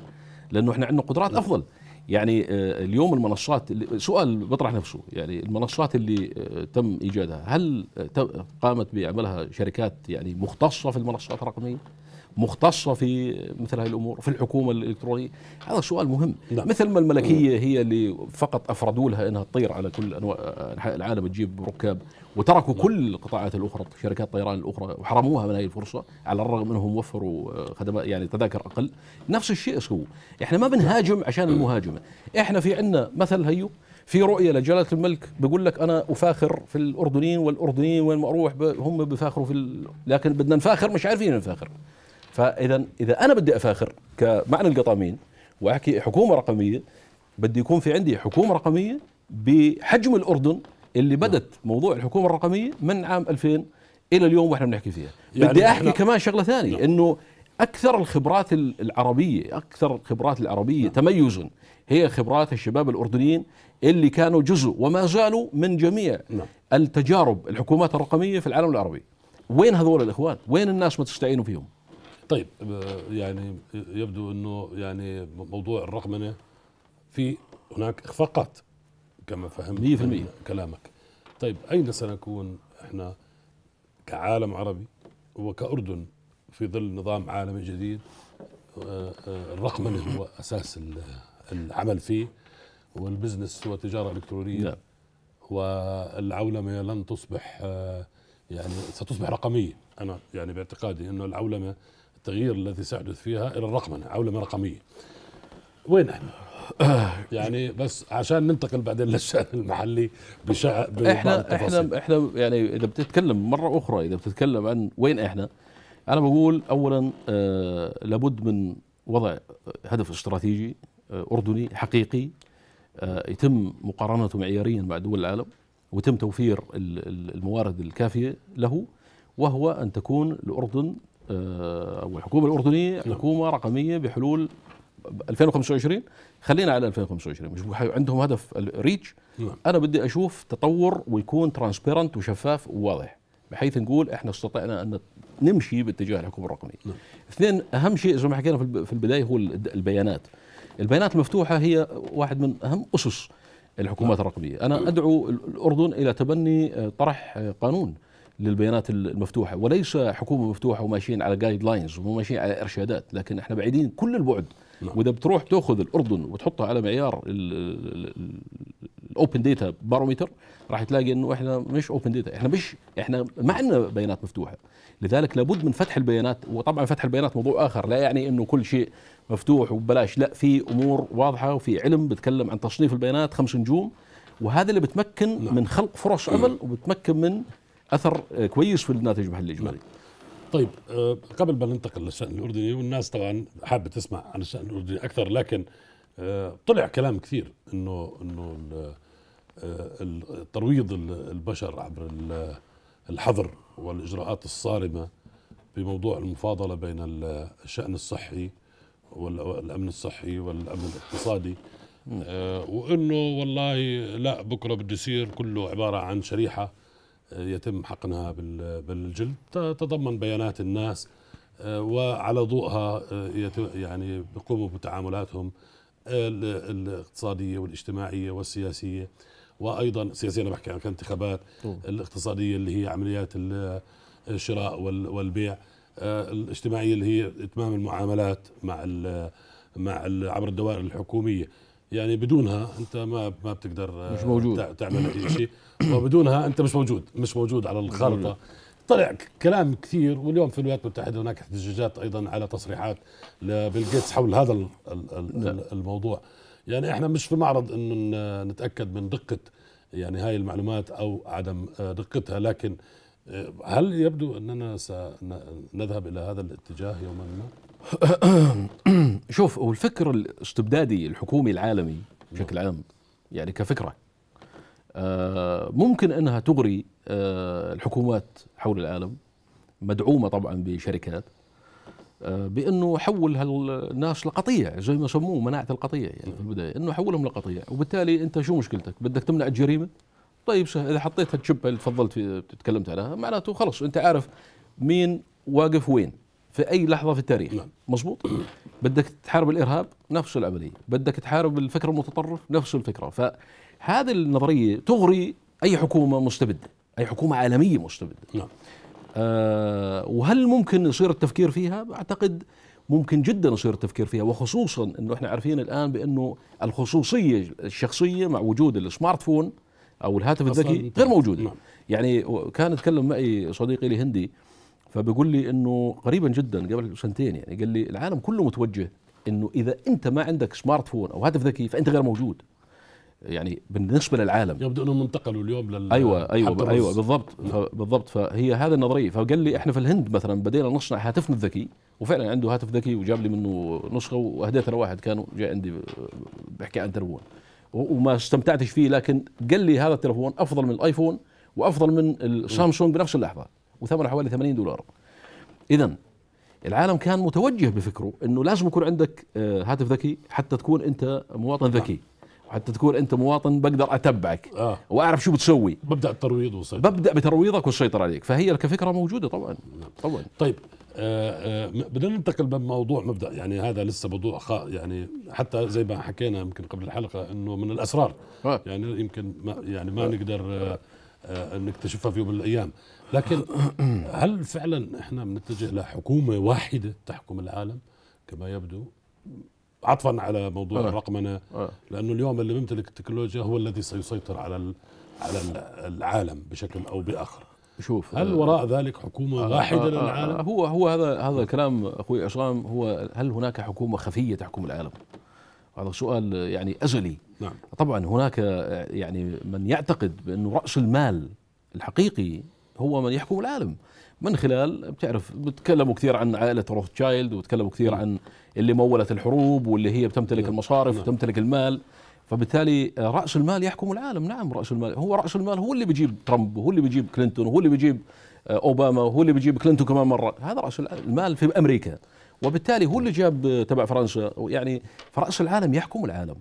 لانه احنا عندنا قدرات نعم. افضل يعني آه، اليوم المنصات سؤال بطرح نفسه يعني المنصات اللي آه، تم ايجادها هل آه، قامت بعملها شركات يعني مختصه في المنصات الرقميه؟ مختصه في مثل هذه الامور في الحكومه الالكترونيه هذا سؤال مهم نعم. مثل ما الملكيه نعم. هي اللي فقط افردوا لها انها تطير على كل انواع انحاء العالم تجيب ركاب وتركوا لا. نعم. كل القطاعات الاخرى شركات الطيران الاخرى وحرموها من هذه الفرصه على الرغم انهم وفروا آه، خدمات يعني تذاكر اقل نفس الشيء سووا احنا ما بنهاجم نعم. عشان المهاجمه احنا في عندنا مثل هيو في رؤيه لجلاله الملك بيقول لك انا افاخر في الاردنيين والاردنيين وين ما اروح هم بفاخروا في ال... لكن بدنا نفاخر مش عارفين نفاخر فاذا اذا انا بدي افاخر كمعنى القطامين واحكي حكومه رقميه بدي يكون في عندي حكومه رقميه بحجم الاردن اللي بدت موضوع الحكومه الرقميه من عام 2000 الى اليوم واحنا بنحكي فيها يعني بدي احكي كمان شغله ثانيه نعم. انه اكثر الخبرات العربيه اكثر الخبرات العربيه نعم. تميزا هي خبرات الشباب الاردنيين اللي كانوا جزء وما زالوا من جميع نعم. التجارب الحكومات الرقميه في العالم العربي وين هذول الاخوان وين الناس ما تستعينوا فيهم طيب آه، يعني يبدو انه يعني موضوع الرقمنه في هناك اخفاقات كما فهمت 100% كلامك طيب اين سنكون احنا كعالم عربي وكاردن في ظل نظام عالمي جديد آه، آه، الرقمنه هو اساس العمل فيه والبزنس هو تجاره نعم. والعولمه لن تصبح يعني ستصبح رقميه انا يعني باعتقادي انه العولمه التغيير الذي سيحدث فيها الى الرقمنه عولمه رقميه وين احنا؟ يعني بس عشان ننتقل بعدين للشان المحلي بشع احنا احنا احنا يعني اذا بتتكلم مره اخرى اذا بتتكلم عن وين احنا انا بقول اولا آه لابد من وضع هدف استراتيجي آه اردني حقيقي آه يتم مقارنته معياريا مع دول العالم ويتم توفير الموارد الكافيه له وهو ان تكون الاردن آه، او الحكومه الاردنيه نعم. حكومه رقميه بحلول 2025 خلينا على 2025 مش عندهم هدف الريتش نعم. انا بدي اشوف تطور ويكون ترانسبيرنت وشفاف وواضح بحيث نقول احنا استطعنا ان نمشي باتجاه الحكومه الرقميه. نعم. اثنين اهم شيء زي ما حكينا في البدايه هو البيانات. البيانات المفتوحه هي واحد من اهم اسس الحكومات نعم. الرقميه، انا ادعو الاردن الى تبني آه، طرح آه، قانون للبيانات المفتوحه وليس حكومه مفتوحه وماشيين على جايد لاينز وماشيين على ارشادات لكن احنا بعيدين كل البعد نعم. واذا بتروح تاخذ الاردن وتحطها على معيار الاوبن داتا بارومتر راح تلاقي انه احنا مش اوبن داتا احنا مش احنا ما عندنا بيانات مفتوحه لذلك لابد من فتح البيانات وطبعا فتح البيانات موضوع اخر لا يعني انه كل شيء مفتوح وببلاش لا في امور واضحه وفي علم بتكلم عن تصنيف البيانات خمس نجوم وهذا اللي بتمكن نعم. من خلق فرص نعم. عمل وبتمكن من اثر كويس في الناتج المحلي الاجمالي نعم. طيب آه، قبل ما ننتقل للشان الاردني والناس طبعا حابه تسمع عن الشان الاردني اكثر لكن آه، طلع كلام كثير انه انه الترويض آه، البشر عبر الحظر والاجراءات الصارمه بموضوع المفاضله بين الشان الصحي والامن الصحي والامن الاقتصادي وانه والله لا بكره بده يصير كله عباره عن شريحه يتم حقنها بالجلد تتضمن بيانات الناس آه، وعلى ضوءها آه، يعني بيقوموا بتعاملاتهم الاقتصاديه والاجتماعيه والسياسيه وايضا سياسيا انا بحكي عن الانتخابات الاقتصاديه اللي هي عمليات الشراء والبيع آه، الاجتماعيه اللي هي اتمام المعاملات مع مع عبر الدوائر الحكوميه يعني بدونها انت ما ما بتقدر مش موجود تعمل اي شيء وبدونها انت مش موجود مش موجود على الخارطه طلع كلام كثير واليوم في الولايات المتحده هناك احتجاجات ايضا على تصريحات لبيل جيتس حول هذا الـ الـ الموضوع يعني احنا مش في معرض انه نتاكد من دقه يعني هاي المعلومات او عدم آه، دقتها لكن آه، هل يبدو اننا سنذهب الى هذا الاتجاه يوما ما؟ شوف والفكر الاستبدادي الحكومي العالمي بشكل عام يعني كفكره آه، ممكن انها تغري آه، الحكومات حول العالم مدعومه طبعا بشركات آه، بانه حول هالناس لقطيع زي ما سموه مناعه القطيع يعني في البدايه انه حولهم لقطيع وبالتالي انت شو مشكلتك؟ بدك تمنع الجريمه؟ طيب سهل اذا حطيت هالشبه اللي تفضلت تكلمت عنها معناته خلص انت عارف مين واقف وين في اي لحظه في التاريخ نعم. مزبوط بدك تحارب الارهاب نفس العمليه بدك تحارب الفكر المتطرف نفس الفكره ف هذه النظريه تغري اي حكومه مستبده اي حكومه عالميه مستبده نعم آه وهل ممكن يصير التفكير فيها اعتقد ممكن جدا يصير التفكير فيها وخصوصا انه احنا عارفين الان بانه الخصوصيه الشخصيه مع وجود السمارت فون او الهاتف الذكي غير موجوده نعم. يعني كان يتكلم معي صديقي الهندي فبيقول لي انه قريبا جدا قبل سنتين يعني قال لي العالم كله متوجه انه اذا انت ما عندك سمارت فون او هاتف ذكي فانت غير موجود يعني بالنسبه للعالم يبدو انهم انتقلوا اليوم لل ايوه ايوه ايوه بالضبط بالضبط فهي هذه النظريه فقال لي احنا في الهند مثلا بدينا نصنع هاتفنا الذكي وفعلا عنده هاتف ذكي وجاب لي منه نسخه واهديتها لواحد كانوا جاي عندي بحكي عن تليفون وما استمتعتش فيه لكن قال لي هذا التليفون افضل من الايفون وافضل من السامسونج بنفس اللحظه وثمنه حوالي 80 دولار اذا العالم كان متوجه بفكره انه لازم يكون عندك آه، هاتف ذكي حتى تكون انت مواطن ذكي وحتى تكون انت مواطن بقدر اتبعك آه. واعرف شو بتسوي ببدا الترويض والسيطره ببدا بترويضك والسيطره عليك فهي كفكره موجوده طبعا نعم. طبعا طيب آه آه بدنا ننتقل بموضوع مبدا يعني هذا لسه موضوع يعني حتى زي ما حكينا يمكن قبل الحلقه انه من الاسرار آه. يعني يمكن ما يعني ما آه. نقدر آه، آه، نكتشفها في يوم من الايام لكن هل فعلا احنا بنتجه لحكومه واحده تحكم العالم كما يبدو عطفا على موضوع آه. الرقمنه آه. لانه اليوم اللي بيمتلك التكنولوجيا هو الذي سيسيطر على على العالم بشكل او باخر شوف هل آه، وراء ذلك حكومه آه واحده آه،, آه للعالم؟ آه هو هو هذا هذا الكلام اخوي اشرام هو هل هناك حكومه خفيه تحكم العالم؟ هذا سؤال يعني ازلي نعم. طبعا هناك يعني من يعتقد بانه راس المال الحقيقي هو من يحكم العالم من خلال بتعرف بتكلموا كثير عن عائله روثشايلد وتكلموا كثير عن اللي مولت الحروب واللي هي بتمتلك المصارف نعم. وتمتلك المال فبالتالي آه، راس المال يحكم العالم نعم راس المال هو راس المال هو اللي بيجيب ترامب هو اللي بيجيب كلينتون هو اللي بيجيب آه، اوباما هو اللي بيجيب كلينتون كمان مره هذا راس المال في امريكا وبالتالي هو اللي جاب آه، تبع فرنسا يعني فراس العالم يحكم العالم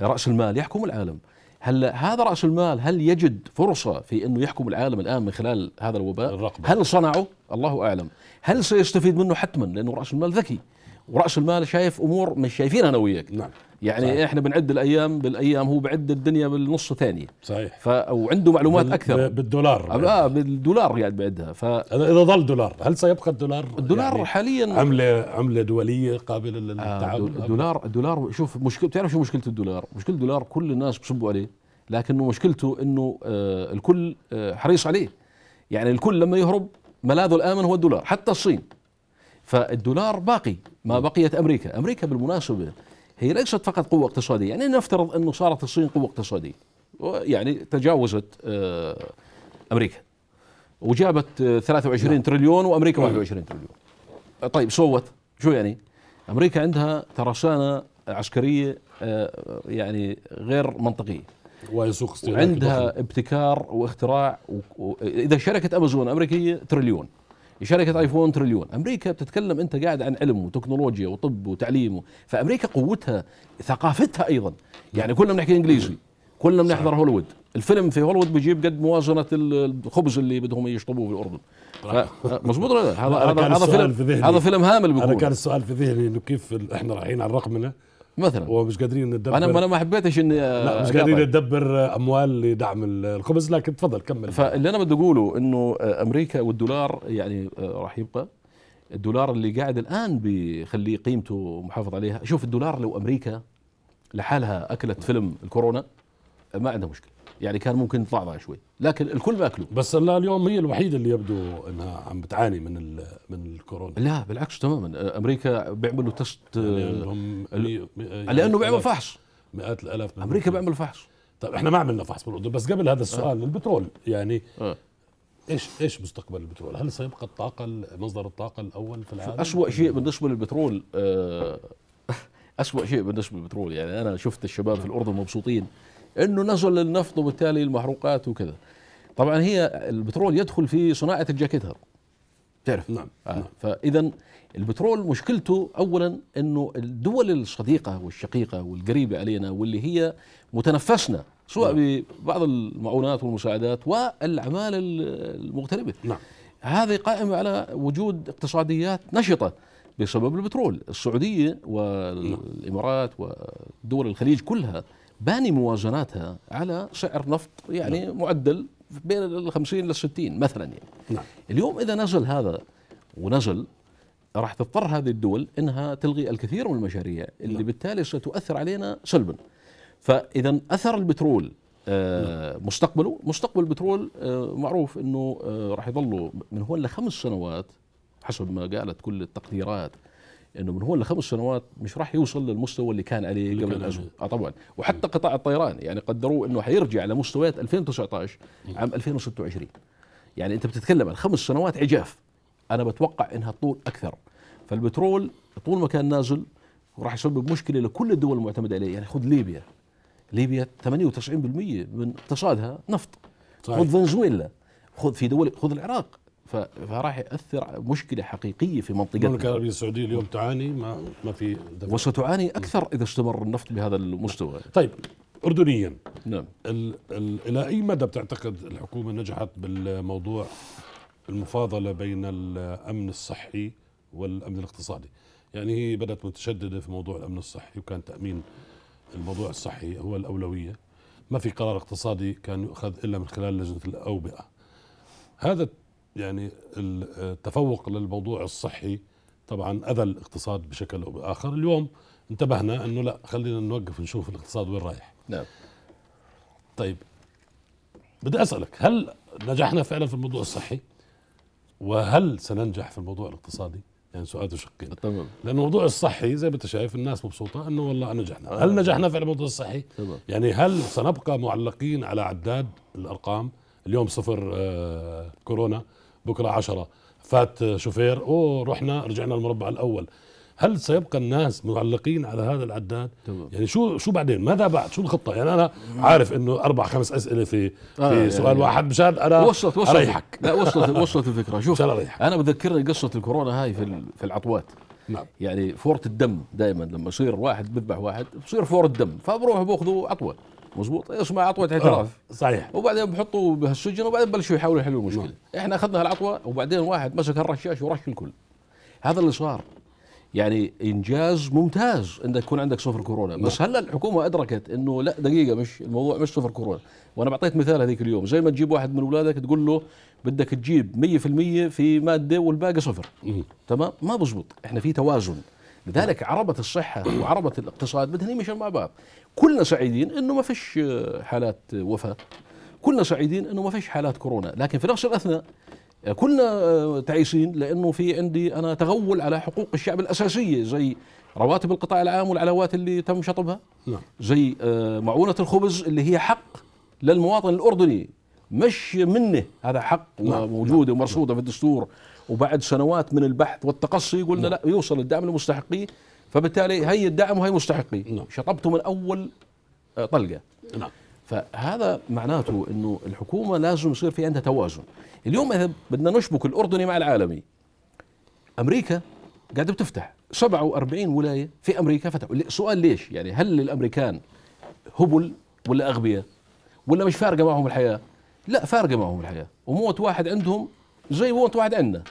راس المال يحكم العالم هل هذا رأس المال هل يجد فرصة في أنه يحكم العالم الآن من خلال هذا الوباء الرقبة. هل صنعه الله أعلم هل سيستفيد منه حتما لأنه رأس المال ذكي ورأس المال شايف أمور مش شايفينها أنا وياك نعم. يعني صحيح. احنا بنعد الايام بالايام هو بعد الدنيا بالنص ثانيه صحيح ف وعنده معلومات بال اكثر بالدولار يعني. اه بالدولار قاعد يعني بعدها ف اذا ظل دولار هل سيبقى الدولار الدولار يعني حاليا عمله عمله دوليه قابله للتعامل آه الدولار الدولار شوف مشكله بتعرف شو مشكله الدولار مشكله الدولار كل الناس بصبوا عليه لكنه مشكلته انه آه الكل آه حريص عليه يعني الكل لما يهرب ملاذه الامن هو الدولار حتى الصين فالدولار باقي ما بقيت امريكا امريكا بالمناسبه هي ليست فقط قوة اقتصادية يعني نفترض أنه صارت الصين قوة اقتصادية يعني تجاوزت آه، أمريكا وجابت 23 آه، نعم. تريليون وأمريكا 21 نعم. تريليون طيب صوت شو يعني أمريكا عندها ترسانة عسكرية آه، يعني غير منطقية ويسوق عندها ابتكار واختراع و... اذا شركه امازون امريكيه تريليون شركه ايفون تريليون امريكا بتتكلم انت قاعد عن علم وتكنولوجيا وطب وتعليم فامريكا قوتها ثقافتها ايضا يعني كلنا بنحكي انجليزي كلنا بنحضر هوليوود الفيلم في هوليوود بيجيب قد موازنه الخبز اللي بدهم يشطبوه في الاردن مظبوط هذا هذا هذا فيلم هذا فيلم هامل بيكون انا كان السؤال في ذهني انه كيف احنا رايحين على رقمنا مثلا ومش قادرين ندبر انا انا ما حبيتش اني آه، لا مش قادرين ندبر اموال لدعم الخبز لكن تفضل كمل فاللي انا بدي اقوله انه آه، امريكا والدولار يعني آه، راح يبقى الدولار اللي قاعد الان بيخلي قيمته محافظ عليها شوف الدولار لو امريكا لحالها اكلت فيلم الكورونا ما عندها مشكله يعني كان ممكن نتضعضع شوي لكن الكل ماكله بس لا اليوم هي الوحيده اللي يبدو انها عم بتعاني من من الكورونا لا بالعكس تماما امريكا بيعملوا يعني تست يعني يعني لانه بيعمل فحص مئات الالاف من امريكا بيعمل فحص طب احنا ما عملنا فحص بالاردن بس قبل هذا السؤال أه. البترول يعني أه. ايش ايش مستقبل البترول؟ هل سيبقى الطاقه مصدر الطاقه الاول في العالم؟ اسوء شيء بالنسبه للبترول أه أسوأ شيء بالنسبه للبترول يعني انا شفت الشباب في الاردن مبسوطين انه نزل النفط وبالتالي المحروقات وكذا طبعا هي البترول يدخل في صناعه الجاكيتها تعرف نعم, آه نعم. فاذا البترول مشكلته اولا انه الدول الصديقه والشقيقه والقريبه علينا واللي هي متنفسنا سواء نعم. ببعض المعونات والمساعدات والاعمال المغتربه نعم. هذه قائمه على وجود اقتصاديات نشطه بسبب البترول السعوديه نعم. والامارات ودول الخليج كلها باني مواجناتها على سعر نفط يعني نعم. معدل بين ال 50 لل 60 مثلا يعني نعم. اليوم اذا نزل هذا ونزل راح تضطر هذه الدول انها تلغي الكثير من المشاريع اللي نعم. بالتالي ستؤثر علينا سلبا فاذا اثر البترول آه نعم. مستقبله مستقبل البترول آه معروف انه آه راح يظل من هون لخمس سنوات حسب ما قالت كل التقديرات انه من هون لخمس سنوات مش راح يوصل للمستوى اللي كان عليه اللي قبل الازمه اه طبعا وحتى قطاع الطيران يعني قدروه انه حيرجع لمستويات 2019 عام 2026 يعني انت بتتكلم عن خمس سنوات عجاف انا بتوقع انها تطول اكثر فالبترول طول ما كان نازل وراح يسبب مشكله لكل الدول المعتمده عليه يعني خذ ليبيا ليبيا 98% من اقتصادها نفط صحيح. خذ فنزويلا خذ في دول خذ العراق فراح ياثر مشكله حقيقيه في منطقتنا المملكه العربيه السعوديه اليوم تعاني ما ما في وستعاني اكثر اذا استمر النفط بهذا المستوى نعم. طيب اردنيا نعم الـ الـ الى اي مدى بتعتقد الحكومه نجحت بالموضوع المفاضله بين الامن الصحي والامن الاقتصادي يعني هي بدات متشدده في موضوع الامن الصحي وكان تامين الموضوع الصحي هو الاولويه ما في قرار اقتصادي كان يؤخذ الا من خلال لجنه الاوبئه هذا يعني التفوق للموضوع الصحي طبعا اذى الاقتصاد بشكل او باخر اليوم انتبهنا انه لا خلينا نوقف نشوف الاقتصاد وين رايح نعم طيب بدي اسالك هل نجحنا فعلا في الموضوع الصحي وهل سننجح في الموضوع الاقتصادي يعني سؤال شقين تمام لانه الموضوع الصحي زي ما انت شايف الناس مبسوطه انه والله نجحنا هل آه. نجحنا في الموضوع الصحي تمام. يعني هل سنبقى معلقين على عداد الارقام اليوم صفر آه كورونا بكرة عشرة فات شوفير أوه رحنا رجعنا المربع الأول هل سيبقى الناس معلقين على هذا العداد؟ تمام. يعني شو شو بعدين؟ ماذا بعد؟ شو الخطه؟ يعني انا عارف انه اربع خمس اسئله في في يعني سؤال يعني واحد مشان انا وصلت وصلت اريحك لا وصلت وصلت الفكره شوف انا بذكرني قصه الكورونا هاي في في العطوات نعم يعني فوره الدم دائما لما يصير واحد بذبح واحد بصير فوره الدم فبروح بياخذوا عطوه مضبوط يصبح إيه، عطوه آه، اعتراف صحيح وبعدين بحطوا بهالسجن وبعدين بلشوا يحاولوا يحلوا المشكله مم. نعم. احنا اخذنا هالعطوه وبعدين واحد مسك الرشاش ورش الكل هذا اللي صار يعني انجاز ممتاز انك يكون عندك صفر كورونا نعم. بس هلا الحكومه ادركت انه لا دقيقه مش الموضوع مش صفر كورونا وانا بعطيت مثال هذيك اليوم زي ما تجيب واحد من اولادك تقول له بدك تجيب 100% في ماده والباقي صفر تمام ما بزبط احنا في توازن لذلك عربة الصحة وعربة الاقتصاد بدهن يمشوا مع بعض كلنا سعيدين انه ما فيش آه، حالات وفاة كلنا سعيدين انه ما فيش حالات كورونا لكن في نفس الاثناء آه، كلنا آه، تعيسين لانه في عندي انا تغول على حقوق الشعب الاساسيه زي رواتب القطاع العام والعلاوات اللي تم شطبها نعم. زي معونه الخبز اللي هي حق للمواطن الاردني مش منه هذا حق نعم. موجوده ومرصوده في الدستور وبعد سنوات من البحث والتقصي قلنا نعم. لا يوصل الدعم لمستحقيه فبالتالي هي الدعم وهي مستحقي نعم. شطبته من اول آه، طلقه نعم فهذا معناته انه الحكومه لازم يصير في عندها توازن اليوم اذا بدنا نشبك الاردني مع العالمي امريكا قاعده بتفتح 47 ولايه في امريكا فتحوا سؤال ليش يعني هل الامريكان هبل ولا اغبياء ولا مش فارقه معهم الحياه لا فارقه معهم الحياه وموت واحد عندهم زي وونت واحد عندنا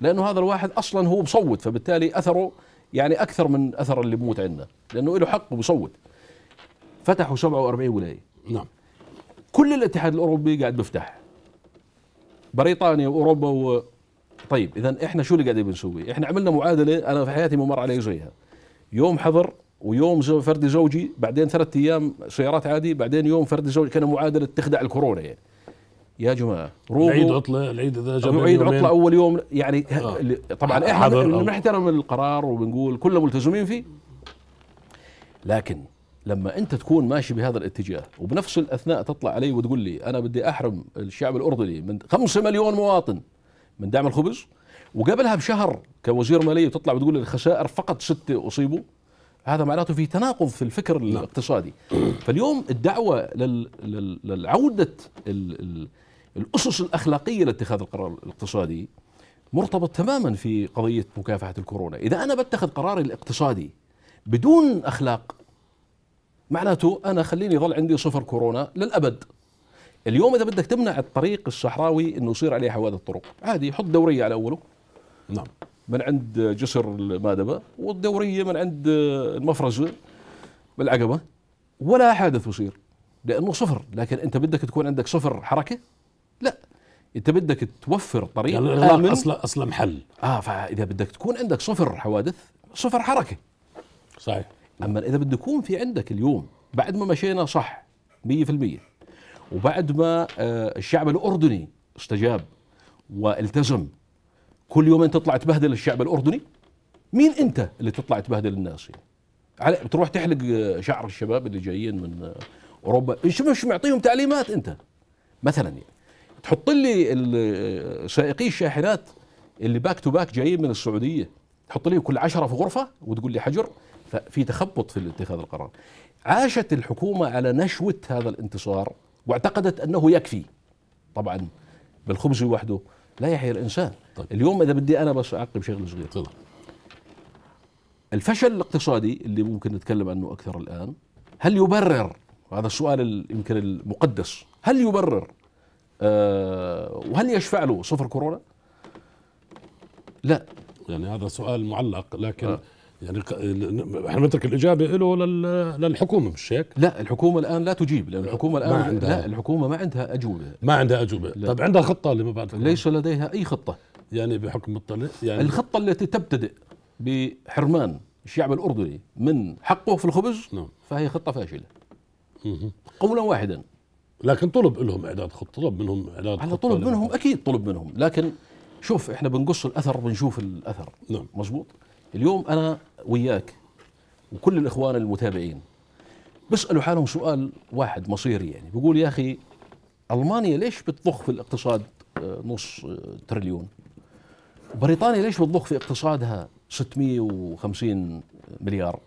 لانه هذا الواحد اصلا هو بصوت فبالتالي اثره يعني اكثر من اثر اللي بموت عندنا لانه له حق وبصوت فتحوا 47 ولايه نعم كل الاتحاد الاوروبي قاعد بيفتح بريطانيا واوروبا و... طيب اذا احنا شو اللي قاعدين بنسوي؟ احنا عملنا معادله انا في حياتي ما مر علي زيها يوم حظر ويوم فردي زوجي بعدين ثلاث ايام سيارات عادي بعدين يوم فردي زوجي كان معادله تخدع الكورونا يعني يا جماعه روحوا العيد عطله العيد اذا جاب العيد عطله اول يوم يعني آه. طبعا احنا بنحترم القرار وبنقول كلنا ملتزمين فيه لكن لما انت تكون ماشي بهذا الاتجاه وبنفس الاثناء تطلع علي وتقول لي انا بدي احرم الشعب الاردني من 5 مليون مواطن من دعم الخبز وقبلها بشهر كوزير ماليه تطلع لي الخسائر فقط سته اصيبوا هذا معناته في تناقض في الفكر نعم. الاقتصادي فاليوم الدعوه للعوده الأسس الأخلاقية لاتخاذ القرار الاقتصادي مرتبط تماما في قضية مكافحة الكورونا إذا أنا بتخذ قراري الاقتصادي بدون أخلاق معناته أنا خليني ظل عندي صفر كورونا للأبد اليوم إذا بدك تمنع الطريق الصحراوي أنه يصير عليه حوادث طرق عادي حط دورية على أوله نعم من عند جسر المادبة والدورية من عند المفرزة بالعقبة ولا حادث يصير لأنه صفر لكن أنت بدك تكون عندك صفر حركة لا انت بدك توفر طريق يعني الاغلاق اصلا اصلا محل اه فاذا بدك تكون عندك صفر حوادث صفر حركه صحيح اما اذا بده يكون في عندك اليوم بعد ما مشينا صح 100% وبعد ما آه، الشعب الاردني استجاب والتزم كل يومين تطلع تبهدل الشعب الاردني مين انت اللي تطلع تبهدل الناس يعني على بتروح تحلق آه، شعر الشباب اللي جايين من آه، اوروبا مش مش معطيهم تعليمات انت مثلا يعني تحط لي سائقي الشاحنات اللي باك تو باك جايين من السعوديه تحط لي كل عشرة في غرفه وتقول لي حجر ففي تخبط في اتخاذ القرار عاشت الحكومه على نشوه هذا الانتصار واعتقدت انه يكفي طبعا بالخبز وحده لا يحيى الانسان طيب. اليوم اذا بدي انا بس اعقب شغله صغيره طيب. الفشل الاقتصادي اللي ممكن نتكلم عنه اكثر الان هل يبرر هذا السؤال يمكن المقدس هل يبرر آه، وهل يشفع له صفر كورونا؟ لا يعني هذا سؤال معلق لكن آه. يعني احنا بنترك الاجابه له للحكومه مش هيك؟ لا الحكومه الان لا تجيب لان الحكومه الان ما عندها لا الحكومه ما عندها اجوبه ما عندها اجوبه، لا. طب عندها خطه لما بعد ليس لديها اي خطه يعني بحكم الطلع يعني الخطه التي تبتدئ بحرمان الشعب الاردني من حقه في الخبز نعم. فهي خطه فاشله قولا واحدا لكن طلب لهم اعداد خط طلب منهم اعداد على طلب منهم اكيد طلب منهم لكن شوف احنا بنقص الاثر بنشوف الاثر نعم مزبوط اليوم انا وياك وكل الاخوان المتابعين بيسالوا حالهم سؤال واحد مصيري يعني بيقول يا اخي المانيا ليش بتضخ في الاقتصاد آه، نص آه، تريليون بريطانيا ليش بتضخ في اقتصادها 650 مليار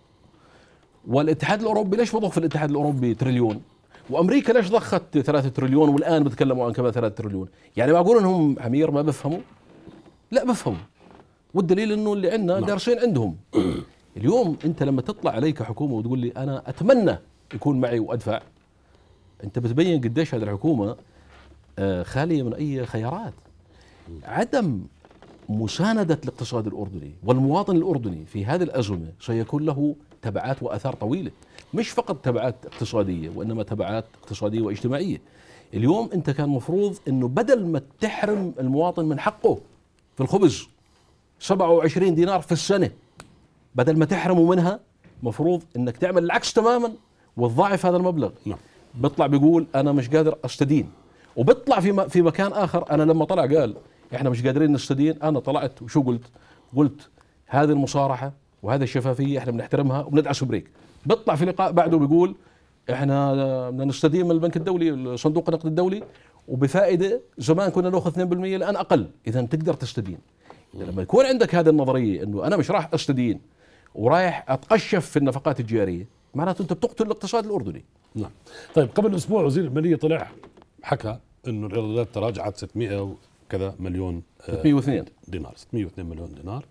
والاتحاد الاوروبي ليش بضخ في الاتحاد الاوروبي تريليون وامريكا ليش ضخت 3 تريليون والان بيتكلموا عن كمان 3 تريليون يعني معقول انهم عمير ما بفهموا لا بفهموا والدليل انه اللي عندنا قرشين نعم. عندهم اليوم انت لما تطلع عليك حكومه وتقول لي انا اتمنى يكون معي وادفع انت بتبين قديش هذه الحكومه آه، خاليه من اي خيارات عدم مسانده الاقتصاد الاردني والمواطن الاردني في هذه الازمه سيكون له تبعات واثار طويله مش فقط تبعات اقتصاديه وانما تبعات اقتصاديه واجتماعيه اليوم انت كان مفروض انه بدل ما تحرم المواطن من حقه في الخبز 27 دينار في السنه بدل ما تحرمه منها مفروض انك تعمل العكس تماما وتضاعف هذا المبلغ نعم بيطلع بيقول انا مش قادر استدين وبيطلع في في مكان اخر انا لما طلع قال احنا مش قادرين نستدين انا طلعت وشو قلت؟ قلت هذه المصارحه وهذه الشفافيه احنا بنحترمها وبندعس بريك بيطلع في لقاء بعده بيقول احنا بدنا نستدين من البنك الدولي صندوق النقد الدولي وبفائده زمان كنا ناخذ 2% الان اقل اذا تقدر تستدين لما يكون عندك هذه النظريه انه انا مش راح استدين ورايح اتقشف في النفقات الجاريه معناته انت بتقتل الاقتصاد الاردني نعم طيب قبل اسبوع وزير الماليه طلع حكى انه الايرادات تراجعت 600 وكذا مليون 602 آه، دينار 602 مليون دينار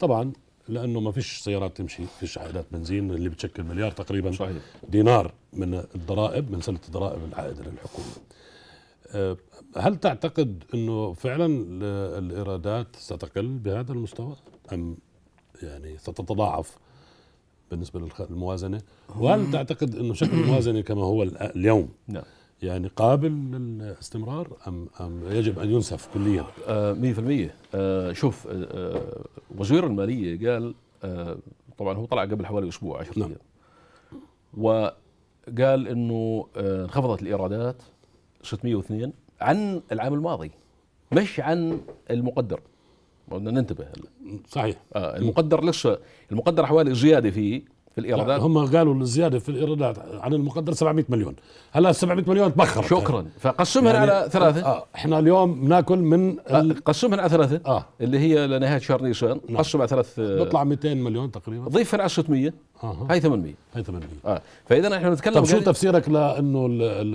طبعا لانه ما فيش سيارات تمشي فيش عائدات بنزين اللي بتشكل مليار تقريبا صحيح. دينار من الضرائب من سنه الضرائب العائده للحكومه أه، هل تعتقد انه فعلا الايرادات ستقل بهذا المستوى ام يعني ستتضاعف بالنسبه للموازنه وهل تعتقد انه شكل الموازنه كما هو اليوم نعم يعني قابل للاستمرار ام ام يجب ان ينسف كليا؟ 100% آه، آه، شوف آه، وزير الماليه قال طبعا هو طلع قبل حوالي اسبوع 10 نعم. ايام وقال انه انخفضت الايرادات 602 عن العام الماضي مش عن المقدر بدنا ننتبه هلا صحيح آه المقدر لسه المقدر حوالي زياده فيه في الايرادات هم قالوا الزياده في الايرادات عن المقدر 700 مليون هلا 700 مليون تبخر شكرا فقسمها يعني على ثلاثه آه احنا اليوم بناكل من آه، ال... قسمها على ثلاثه آه اللي هي لنهايه شهر نيسان نعم. قسمها على ثلاث آه، بيطلع 200 مليون تقريبا ضيفها على 600 آه. هاي 800 هاي 800 اه فاذا احنا نتكلم طب شو تفسيرك لانه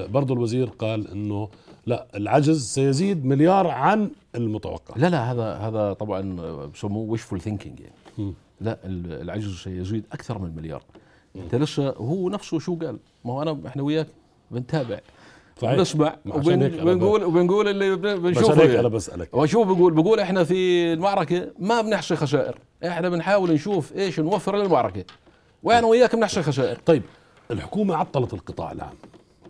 برضه الوزير قال انه لا العجز سيزيد مليار عن المتوقع لا لا هذا هذا طبعا آه، بسموه وشفول ثينكينج يعني م. لا العجز سيزيد اكثر من مليار انت لسه هو نفسه شو قال ما هو انا احنا وياك بنتابع صحيح بنسمع وبنقول وبنقول اللي بنشوفه عشان يعني. انا بسالك وشو بقول بقول احنا في المعركه ما بنحصي خسائر احنا بنحاول نشوف ايش نوفر للمعركه وانا وياك بنحصي خسائر طيب الحكومه عطلت القطاع العام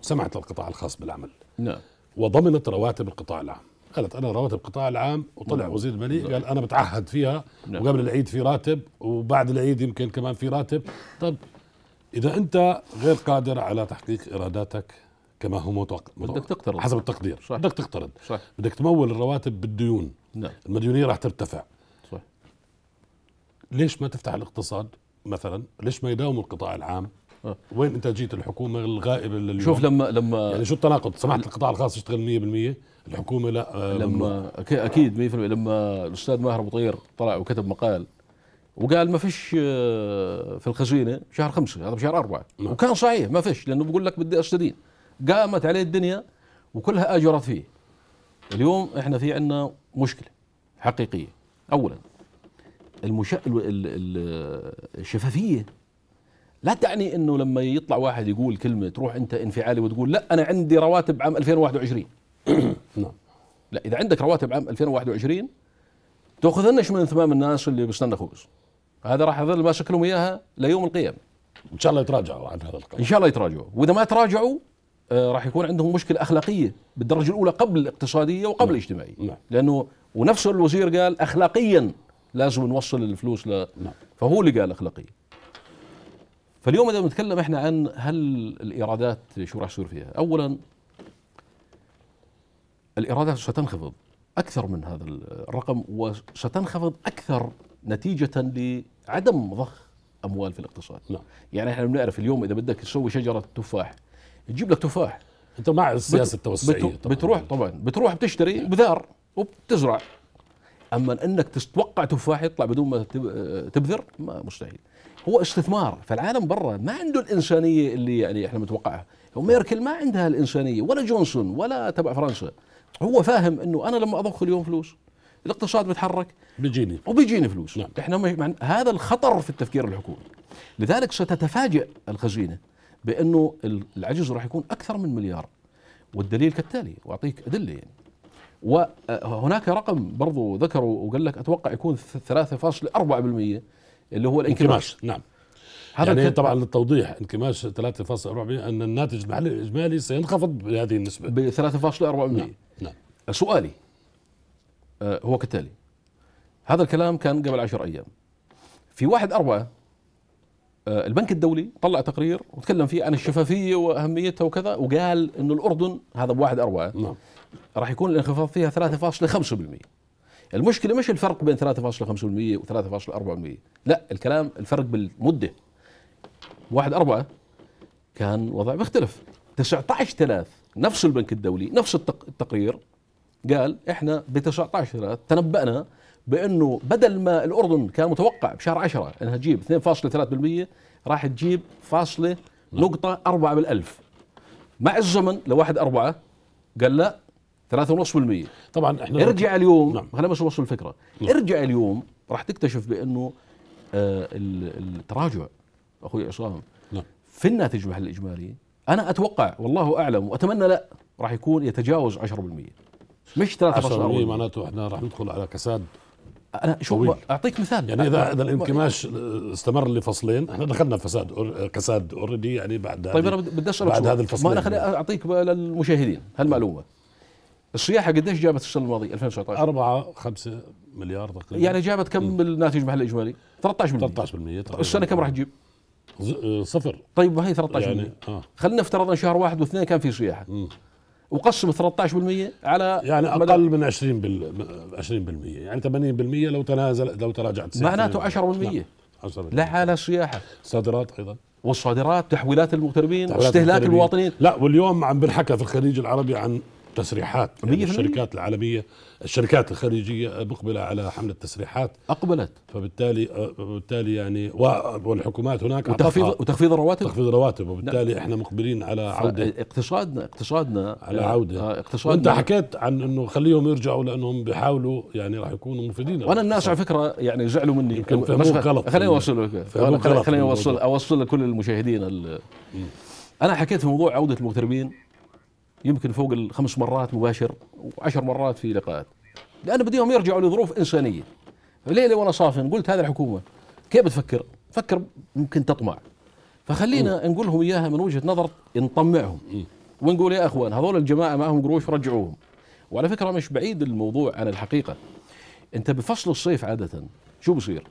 سمعت للقطاع الخاص بالعمل نعم وضمنت رواتب القطاع العام انتقلت انا رواتب القطاع العام وطلع مم. نعم. وزير المالية نعم. قال انا بتعهد فيها نعم. وقبل العيد في راتب وبعد العيد يمكن كمان في راتب طب اذا انت غير قادر على تحقيق ايراداتك كما هو متوقع بدك تقترض حسب التقدير صح. بدك تقترض صح. بدك تمول الرواتب بالديون نعم. المديونيه راح ترتفع صح. ليش ما تفتح الاقتصاد مثلا ليش ما يداوم القطاع العام أه. وين انتاجيه الحكومه الغائبه لليوم شوف لما لما يعني شو التناقض سمحت القطاع الخاص يشتغل 100% الحكومه لا آه، لما اكيد 100% لما الاستاذ ماهر ابو طير طلع وكتب مقال وقال ما فيش آه، في الخزينه شهر خمسة هذا بشهر أربعة نعم. وكان صحيح ما فيش لانه بقول لك بدي استدين قامت عليه الدنيا وكلها اجرت فيه اليوم احنا في عندنا مشكله حقيقيه اولا المش... الشفافيه لا تعني انه لما يطلع واحد يقول كلمه تروح انت انفعالي وتقول لا انا عندي رواتب عام 2021 لا اذا عندك رواتب عام 2021 تاخذنش من ثمام الناس اللي بيستنى خبز هذا راح يظل ماسك لهم اياها ليوم القيامه ان شاء الله يتراجعوا عن هذا القرار ان شاء الله يتراجعوا واذا ما تراجعوا آه راح يكون عندهم مشكله اخلاقيه بالدرجه الاولى قبل الاقتصاديه وقبل نعم. الاجتماعيه نعم. لانه ونفس الوزير قال اخلاقيا لازم نوصل الفلوس ل... نعم. فهو اللي قال اخلاقيا فاليوم اذا بنتكلم احنا عن هل الايرادات شو راح يصير فيها اولا الإيرادات ستنخفض أكثر من هذا الرقم وستنخفض أكثر نتيجة لعدم ضخ أموال في الاقتصاد نعم. يعني احنا بنعرف اليوم إذا بدك تسوي شجرة تفاح تجيب لك تفاح أنت مع السياسة التوسعية بت... طبعاً. بتروح طبعا بتروح بتشتري بذار وبتزرع أما أنك تتوقع تفاح يطلع بدون ما تبذر ما مستحيل هو استثمار فالعالم برا ما عنده الإنسانية اللي يعني احنا متوقعها وميركل ما عندها الإنسانية ولا جونسون ولا تبع فرنسا هو فاهم انه انا لما اضخ اليوم فلوس الاقتصاد بيتحرك بيجيني وبيجيني فلوس نعم. احنا م... هذا الخطر في التفكير الحكومي لذلك ستتفاجئ الخزينه بانه العجز راح يكون اكثر من مليار والدليل كالتالي واعطيك ادله يعني وهناك آه، رقم برضو ذكره وقال لك اتوقع يكون 3.4% اللي هو الانكماش نعم هذا يعني طبعا للتوضيح انكماش 3.4% ان الناتج المحلي الاجمالي سينخفض بهذه النسبه ب 3.4% نعم. سؤالي آه، هو كالتالي هذا الكلام كان قبل عشر أيام في واحد أربعة آه، البنك الدولي طلع تقرير وتكلم فيه عن الشفافية وأهميتها وكذا وقال أنه الأردن هذا بواحد أربعة نعم. راح يكون الانخفاض فيها 3.5% المشكلة مش الفرق بين 3.5% و3.4% لا الكلام الفرق بالمدة واحد أربعة كان وضع مختلف 19 3 نفس البنك الدولي نفس التقرير قال احنا ب 19 تنبأنا بانه بدل ما الاردن كان متوقع بشهر 10 انها تجيب 2.3% راح تجيب فاصله نقطة 4 بالألف مع الزمن لواحد أربعة قال لا ثلاثة ونص بالمية طبعا احنا ارجع اليوم نعم. خلينا بس نوصل الفكرة نعم. ارجع اليوم راح تكتشف بأنه آه التراجع أخوي عصام نعم. في الناتج المحلي الإجمالي أنا أتوقع والله أعلم وأتمنى لا راح يكون يتجاوز 10% مش 13 10% إيه، معناته احنا رح ندخل على كساد انا شو اعطيك مثال يعني اذا اذا الانكماش استمر لفصلين احنا دخلنا فساد كساد اوريدي يعني بعد طيب انا بدي اشرح بعد هذا الفصلين ما انا خليني اعطيك للمشاهدين هالمعلومه السياحه قديش جابت السنه الماضيه 2019 4 5 مليار تقريبا يعني جابت كم م. الناتج المحلي الاجمالي 13% 13% السنه كم راح تجيب آه، صفر طيب ما هي 13% يعني آه. خلينا نفترض ان شهر واحد واثنين كان في سياحه م. وقسم 13% على يعني اقل من 20 بال 20% يعني 80% لو تنازل لو تراجعت معناته 10% نعم. لا حالة السياحه صادرات ايضا والصادرات تحويلات المغتربين استهلاك المواطنين لا واليوم عم بنحكى في الخليج العربي عن تسريحات يعني الشركات العالميه الشركات الخارجيه مقبله على حمله تسريحات اقبلت فبالتالي بالتالي يعني والحكومات هناك وتخفيض وتخفيض الرواتب تخفيض الرواتب وبالتالي احنا مقبلين على عوده اقتصادنا اقتصادنا على آه، عوده آه، اقتصادنا وانت حكيت عن انه خليهم يرجعوا لانهم بيحاولوا يعني راح يكونوا مفيدين وانا الناس على فكره يعني زعلوا مني يمكن فهموك غلط خليني اوصل لك خليني اوصل اوصل لكل المشاهدين انا حكيت في موضوع عوده المغتربين يمكن فوق الخمس مرات مباشر وعشر مرات في لقاءات لأن بديهم يرجعوا لظروف إنسانية ليلة وأنا صافن قلت هذه الحكومة كيف بتفكر فكر ممكن تطمع فخلينا م. نقول لهم إياها من وجهة نظر نطمعهم إيه. ونقول يا أخوان هذول الجماعة معهم قروش رجعوهم وعلى فكرة مش بعيد الموضوع عن الحقيقة أنت بفصل الصيف عادة شو بصير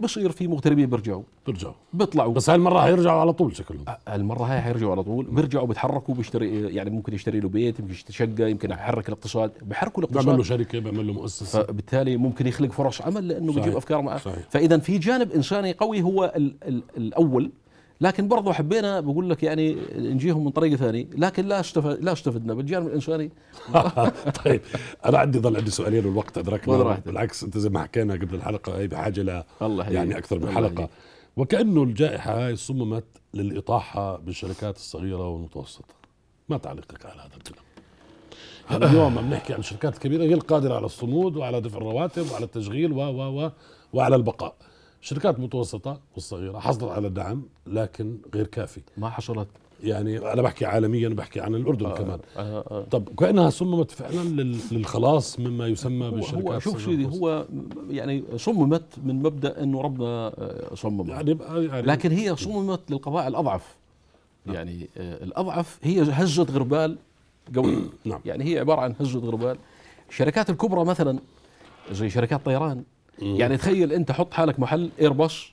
بصير في مغتربين بيرجعوا بيرجعوا بيطلعوا بس المره حيرجعوا على طول شكلهم المره هاي حيرجعوا على طول بيرجعوا بيتحركوا بيشتري يعني ممكن يشتري له بيت يمكن يشتري شقه يمكن يحرك الاقتصاد بيحركوا الاقتصاد بيعمل له شركه بيعمل له مؤسسه فبالتالي ممكن يخلق فرص عمل لانه صحيح. بيجيب افكار معه فاذا في جانب انساني قوي هو الـ الـ الاول لكن برضه حبينا بقول لك يعني نجيهم من طريق ثاني لكن لا استفد لا استفدنا بالجانب الانساني طيب انا عندي ظل عندي سؤالين والوقت ادركنا بالعكس انت زي ما حكينا قبل الحلقه هي بحاجه ل يعني اكثر من حلقه وكانه الجائحه هاي صممت للاطاحه بالشركات الصغيره والمتوسطه ما تعليقك على هذا الكلام يعني اليوم عم نحكي عن الشركات الكبيره هي القادره على الصمود وعلى دفع الرواتب وعلى التشغيل و و و وعلى البقاء شركات متوسطة والصغيرة حصلت على دعم لكن غير كافي ما حصلت يعني انا بحكي عالميا بحكي عن الاردن آه كمان آه آه, آه. طب كانها صممت فعلا للخلاص مما يسمى بالشركات هو شوف سيدي هو يعني صممت من مبدا انه ربنا آه، صمم يعني, يعني لكن هي صممت للقضاء الاضعف نعم. يعني يعني الاضعف هي هزه غربال قوي نعم يعني هي عباره عن هزه غربال الشركات الكبرى مثلا زي شركات طيران مم. إيه. يعني تخيل انت حط حالك محل ايرباص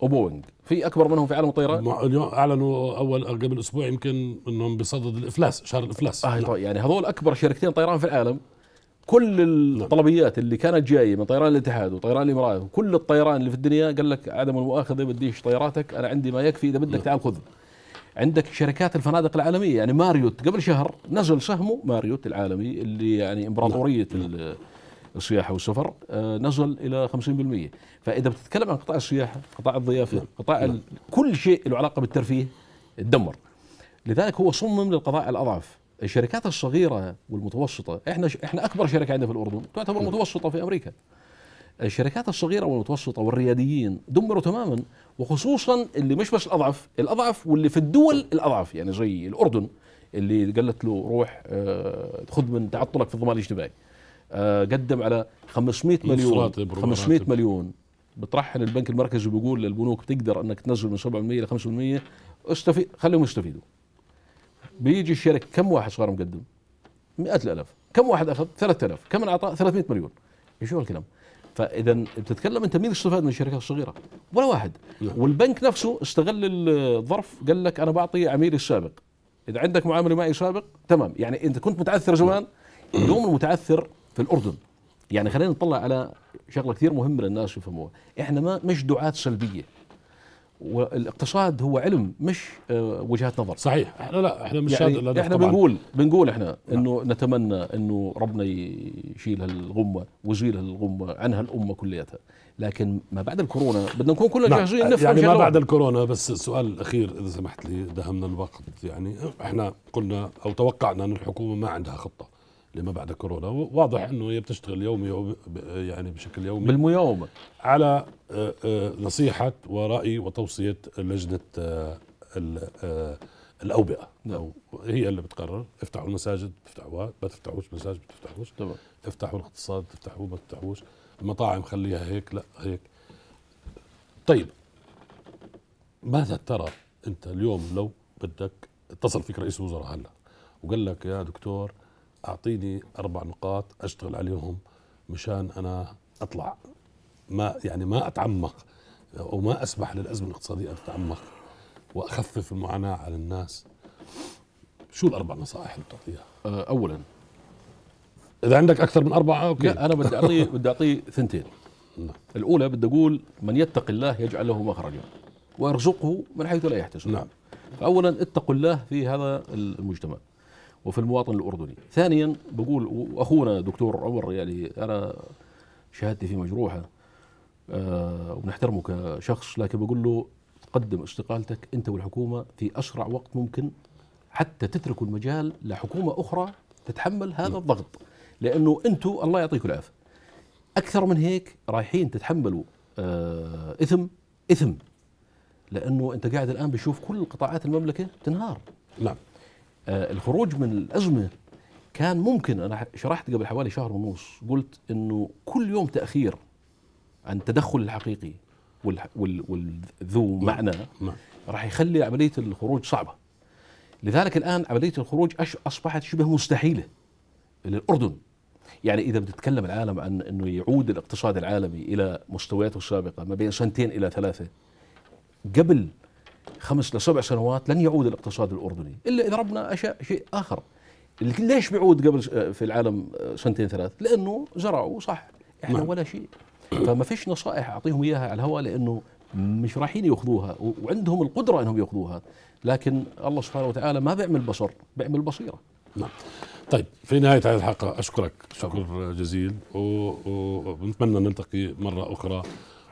وبوينغ في اكبر منهم في عالم الطيران اليوم اعلنوا اول قبل اسبوع يمكن انهم بصدد الافلاس شهر الافلاس آه نعم. طيب، يعني هذول اكبر شركتين طيران في العالم كل الطلبيات اللي كانت جايه من طيران الاتحاد وطيران الامارات وكل الطيران اللي في الدنيا قال لك عدم المؤاخذه بديش طياراتك انا عندي ما يكفي اذا بدك نعم. تعال خذ عندك شركات الفنادق العالميه يعني ماريوت قبل شهر نزل سهمه ماريوت العالمي اللي يعني امبراطوريه نعم. السياحه والسفر آه، نزل الى 50% فاذا بتتكلم عن قطاع السياحه قطاع الضيافه نعم. قطاع نعم. كل شيء له علاقه بالترفيه تدمر لذلك هو صمم للقضاء على الاضعف الشركات الصغيره والمتوسطه احنا احنا اكبر شركه عندنا في الاردن تعتبر نعم. متوسطه في امريكا الشركات الصغيره والمتوسطه والرياديين دمروا تماما وخصوصا اللي مش بس الاضعف الاضعف واللي في الدول الاضعف يعني زي الاردن اللي قالت له روح آه، خذ من تعطلك في الضمان الاجتماعي آه، قدم على 500 مليون 500 مليون بترحل البنك المركزي بيقول للبنوك بتقدر انك تنزل من 7% ل 5% استفيد خليهم يستفيدوا بيجي الشركه كم واحد صار مقدم؟ مئات الالاف كم واحد اخذ 3000 كم اعطى؟ 300 مليون شو هالكلام؟ فاذا بتتكلم انت مين استفاد من الشركات الصغيره ولا واحد والبنك نفسه استغل الظرف قال لك انا بعطي عميلي السابق اذا عندك معامله معي سابق تمام يعني انت كنت متعثر زمان اليوم المتعثر في الاردن يعني خلينا نطلع على شغله كثير مهمه للناس يفهموها احنا ما مش دعاه سلبيه والاقتصاد هو علم مش آه، وجهات نظر صحيح احنا لا احنا مش يعني احنا بنقول بنقول احنا نعم. انه نتمنى انه ربنا يشيل هالغمه ويزيل هالغمه عن هالامه كلياتها لكن ما بعد الكورونا بدنا نكون كلنا نعم. جاهزين نفهم يعني ما بعد الكورونا بس السؤال الاخير اذا سمحت لي دهمنا الوقت يعني احنا قلنا او توقعنا ان الحكومه ما عندها خطه لما بعد كورونا واضح انه هي بتشتغل يومي يعني بشكل يومي بالمياومه على آه، آه، نصيحه وراي وتوصيه لجنه آه، الاوبئه نعم. هي اللي بتقرر افتحوا المساجد بتفتحوها ما تفتحوش مساجد بتفتحوش طبعا افتحوا الاقتصاد بتفتحوه ما تفتحوش المطاعم خليها هيك لا هيك طيب ماذا ترى انت اليوم لو بدك اتصل فيك رئيس الوزراء هلا وقال لك يا دكتور اعطيني اربع نقاط اشتغل عليهم مشان انا اطلع ما يعني ما اتعمق وما اسمح للازمه الاقتصاديه ان تتعمق واخفف المعاناه على الناس شو الاربع نصائح اللي بتعطيها؟ آه، اولا اذا عندك اكثر من اربعه اوكي لا انا بدي اعطيه بدي اعطيه ثنتين نعم. الاولى بدي اقول من يتق الله يجعل له مخرجا ويرزقه من حيث لا يحتسب نعم فاولا اتقوا الله في هذا المجتمع وفي المواطن الاردني. ثانيا بقول واخونا دكتور عمر يعني انا شهادتي في مجروحه أه ونحترمه كشخص لكن بقول له تقدم استقالتك انت والحكومه في اسرع وقت ممكن حتى تتركوا المجال لحكومه اخرى تتحمل هذا نعم. الضغط لانه انتم الله يعطيكم العافيه اكثر من هيك رايحين تتحملوا آه اثم اثم لانه انت قاعد الان بتشوف كل قطاعات المملكه تنهار نعم آه، الخروج من الأزمة كان ممكن أنا شرحت قبل حوالي شهر ونص قلت أنه كل يوم تأخير عن التدخل الحقيقي والذو معنى راح يخلي عملية الخروج صعبة لذلك الآن عملية الخروج أصبحت شبه مستحيلة للأردن يعني إذا بتتكلم العالم عن أنه يعود الاقتصاد العالمي إلى مستوياته السابقة ما بين سنتين إلى ثلاثة قبل خمس لسبع سنوات لن يعود الاقتصاد الأردني إلا إذا ربنا أشاء شيء آخر ليش بيعود قبل آه، في العالم آه، سنتين ثلاث لأنه زرعوا صح إحنا نعم. ولا شيء فما فيش نصائح أعطيهم إياها على الهواء لأنه مش رايحين ياخذوها وعندهم القدرة أنهم ياخذوها لكن الله سبحانه وتعالى ما بيعمل بصر بيعمل بصيرة نعم طيب في نهاية هذه الحلقة أشكرك شكر جزيل ونتمنى نلتقي مرة أخرى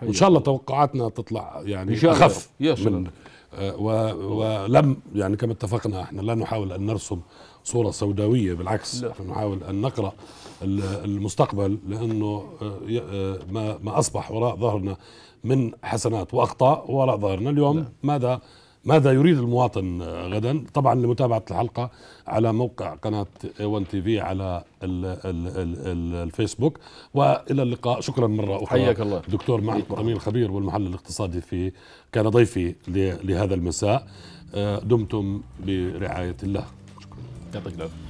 وإن شاء الله توقعاتنا تطلع يعني أخف من آه، ولم يعني كما اتفقنا احنا لا نحاول ان نرسم صوره سوداويه بالعكس لا. نحاول ان نقرا المستقبل لانه آه، آه، ما ما اصبح وراء ظهرنا من حسنات واخطاء وراء ظهرنا اليوم لا. ماذا ماذا يريد المواطن غدا طبعا لمتابعة الحلقة على موقع قناة A1 TV على الـ الـ الـ الفيسبوك وإلى اللقاء شكرا مرة أخرى حياك الله دكتور معن أمين الخبير والمحلل الاقتصادي في كان ضيفي لهذا المساء آه، دمتم برعاية الله شكرا يعطيك العافية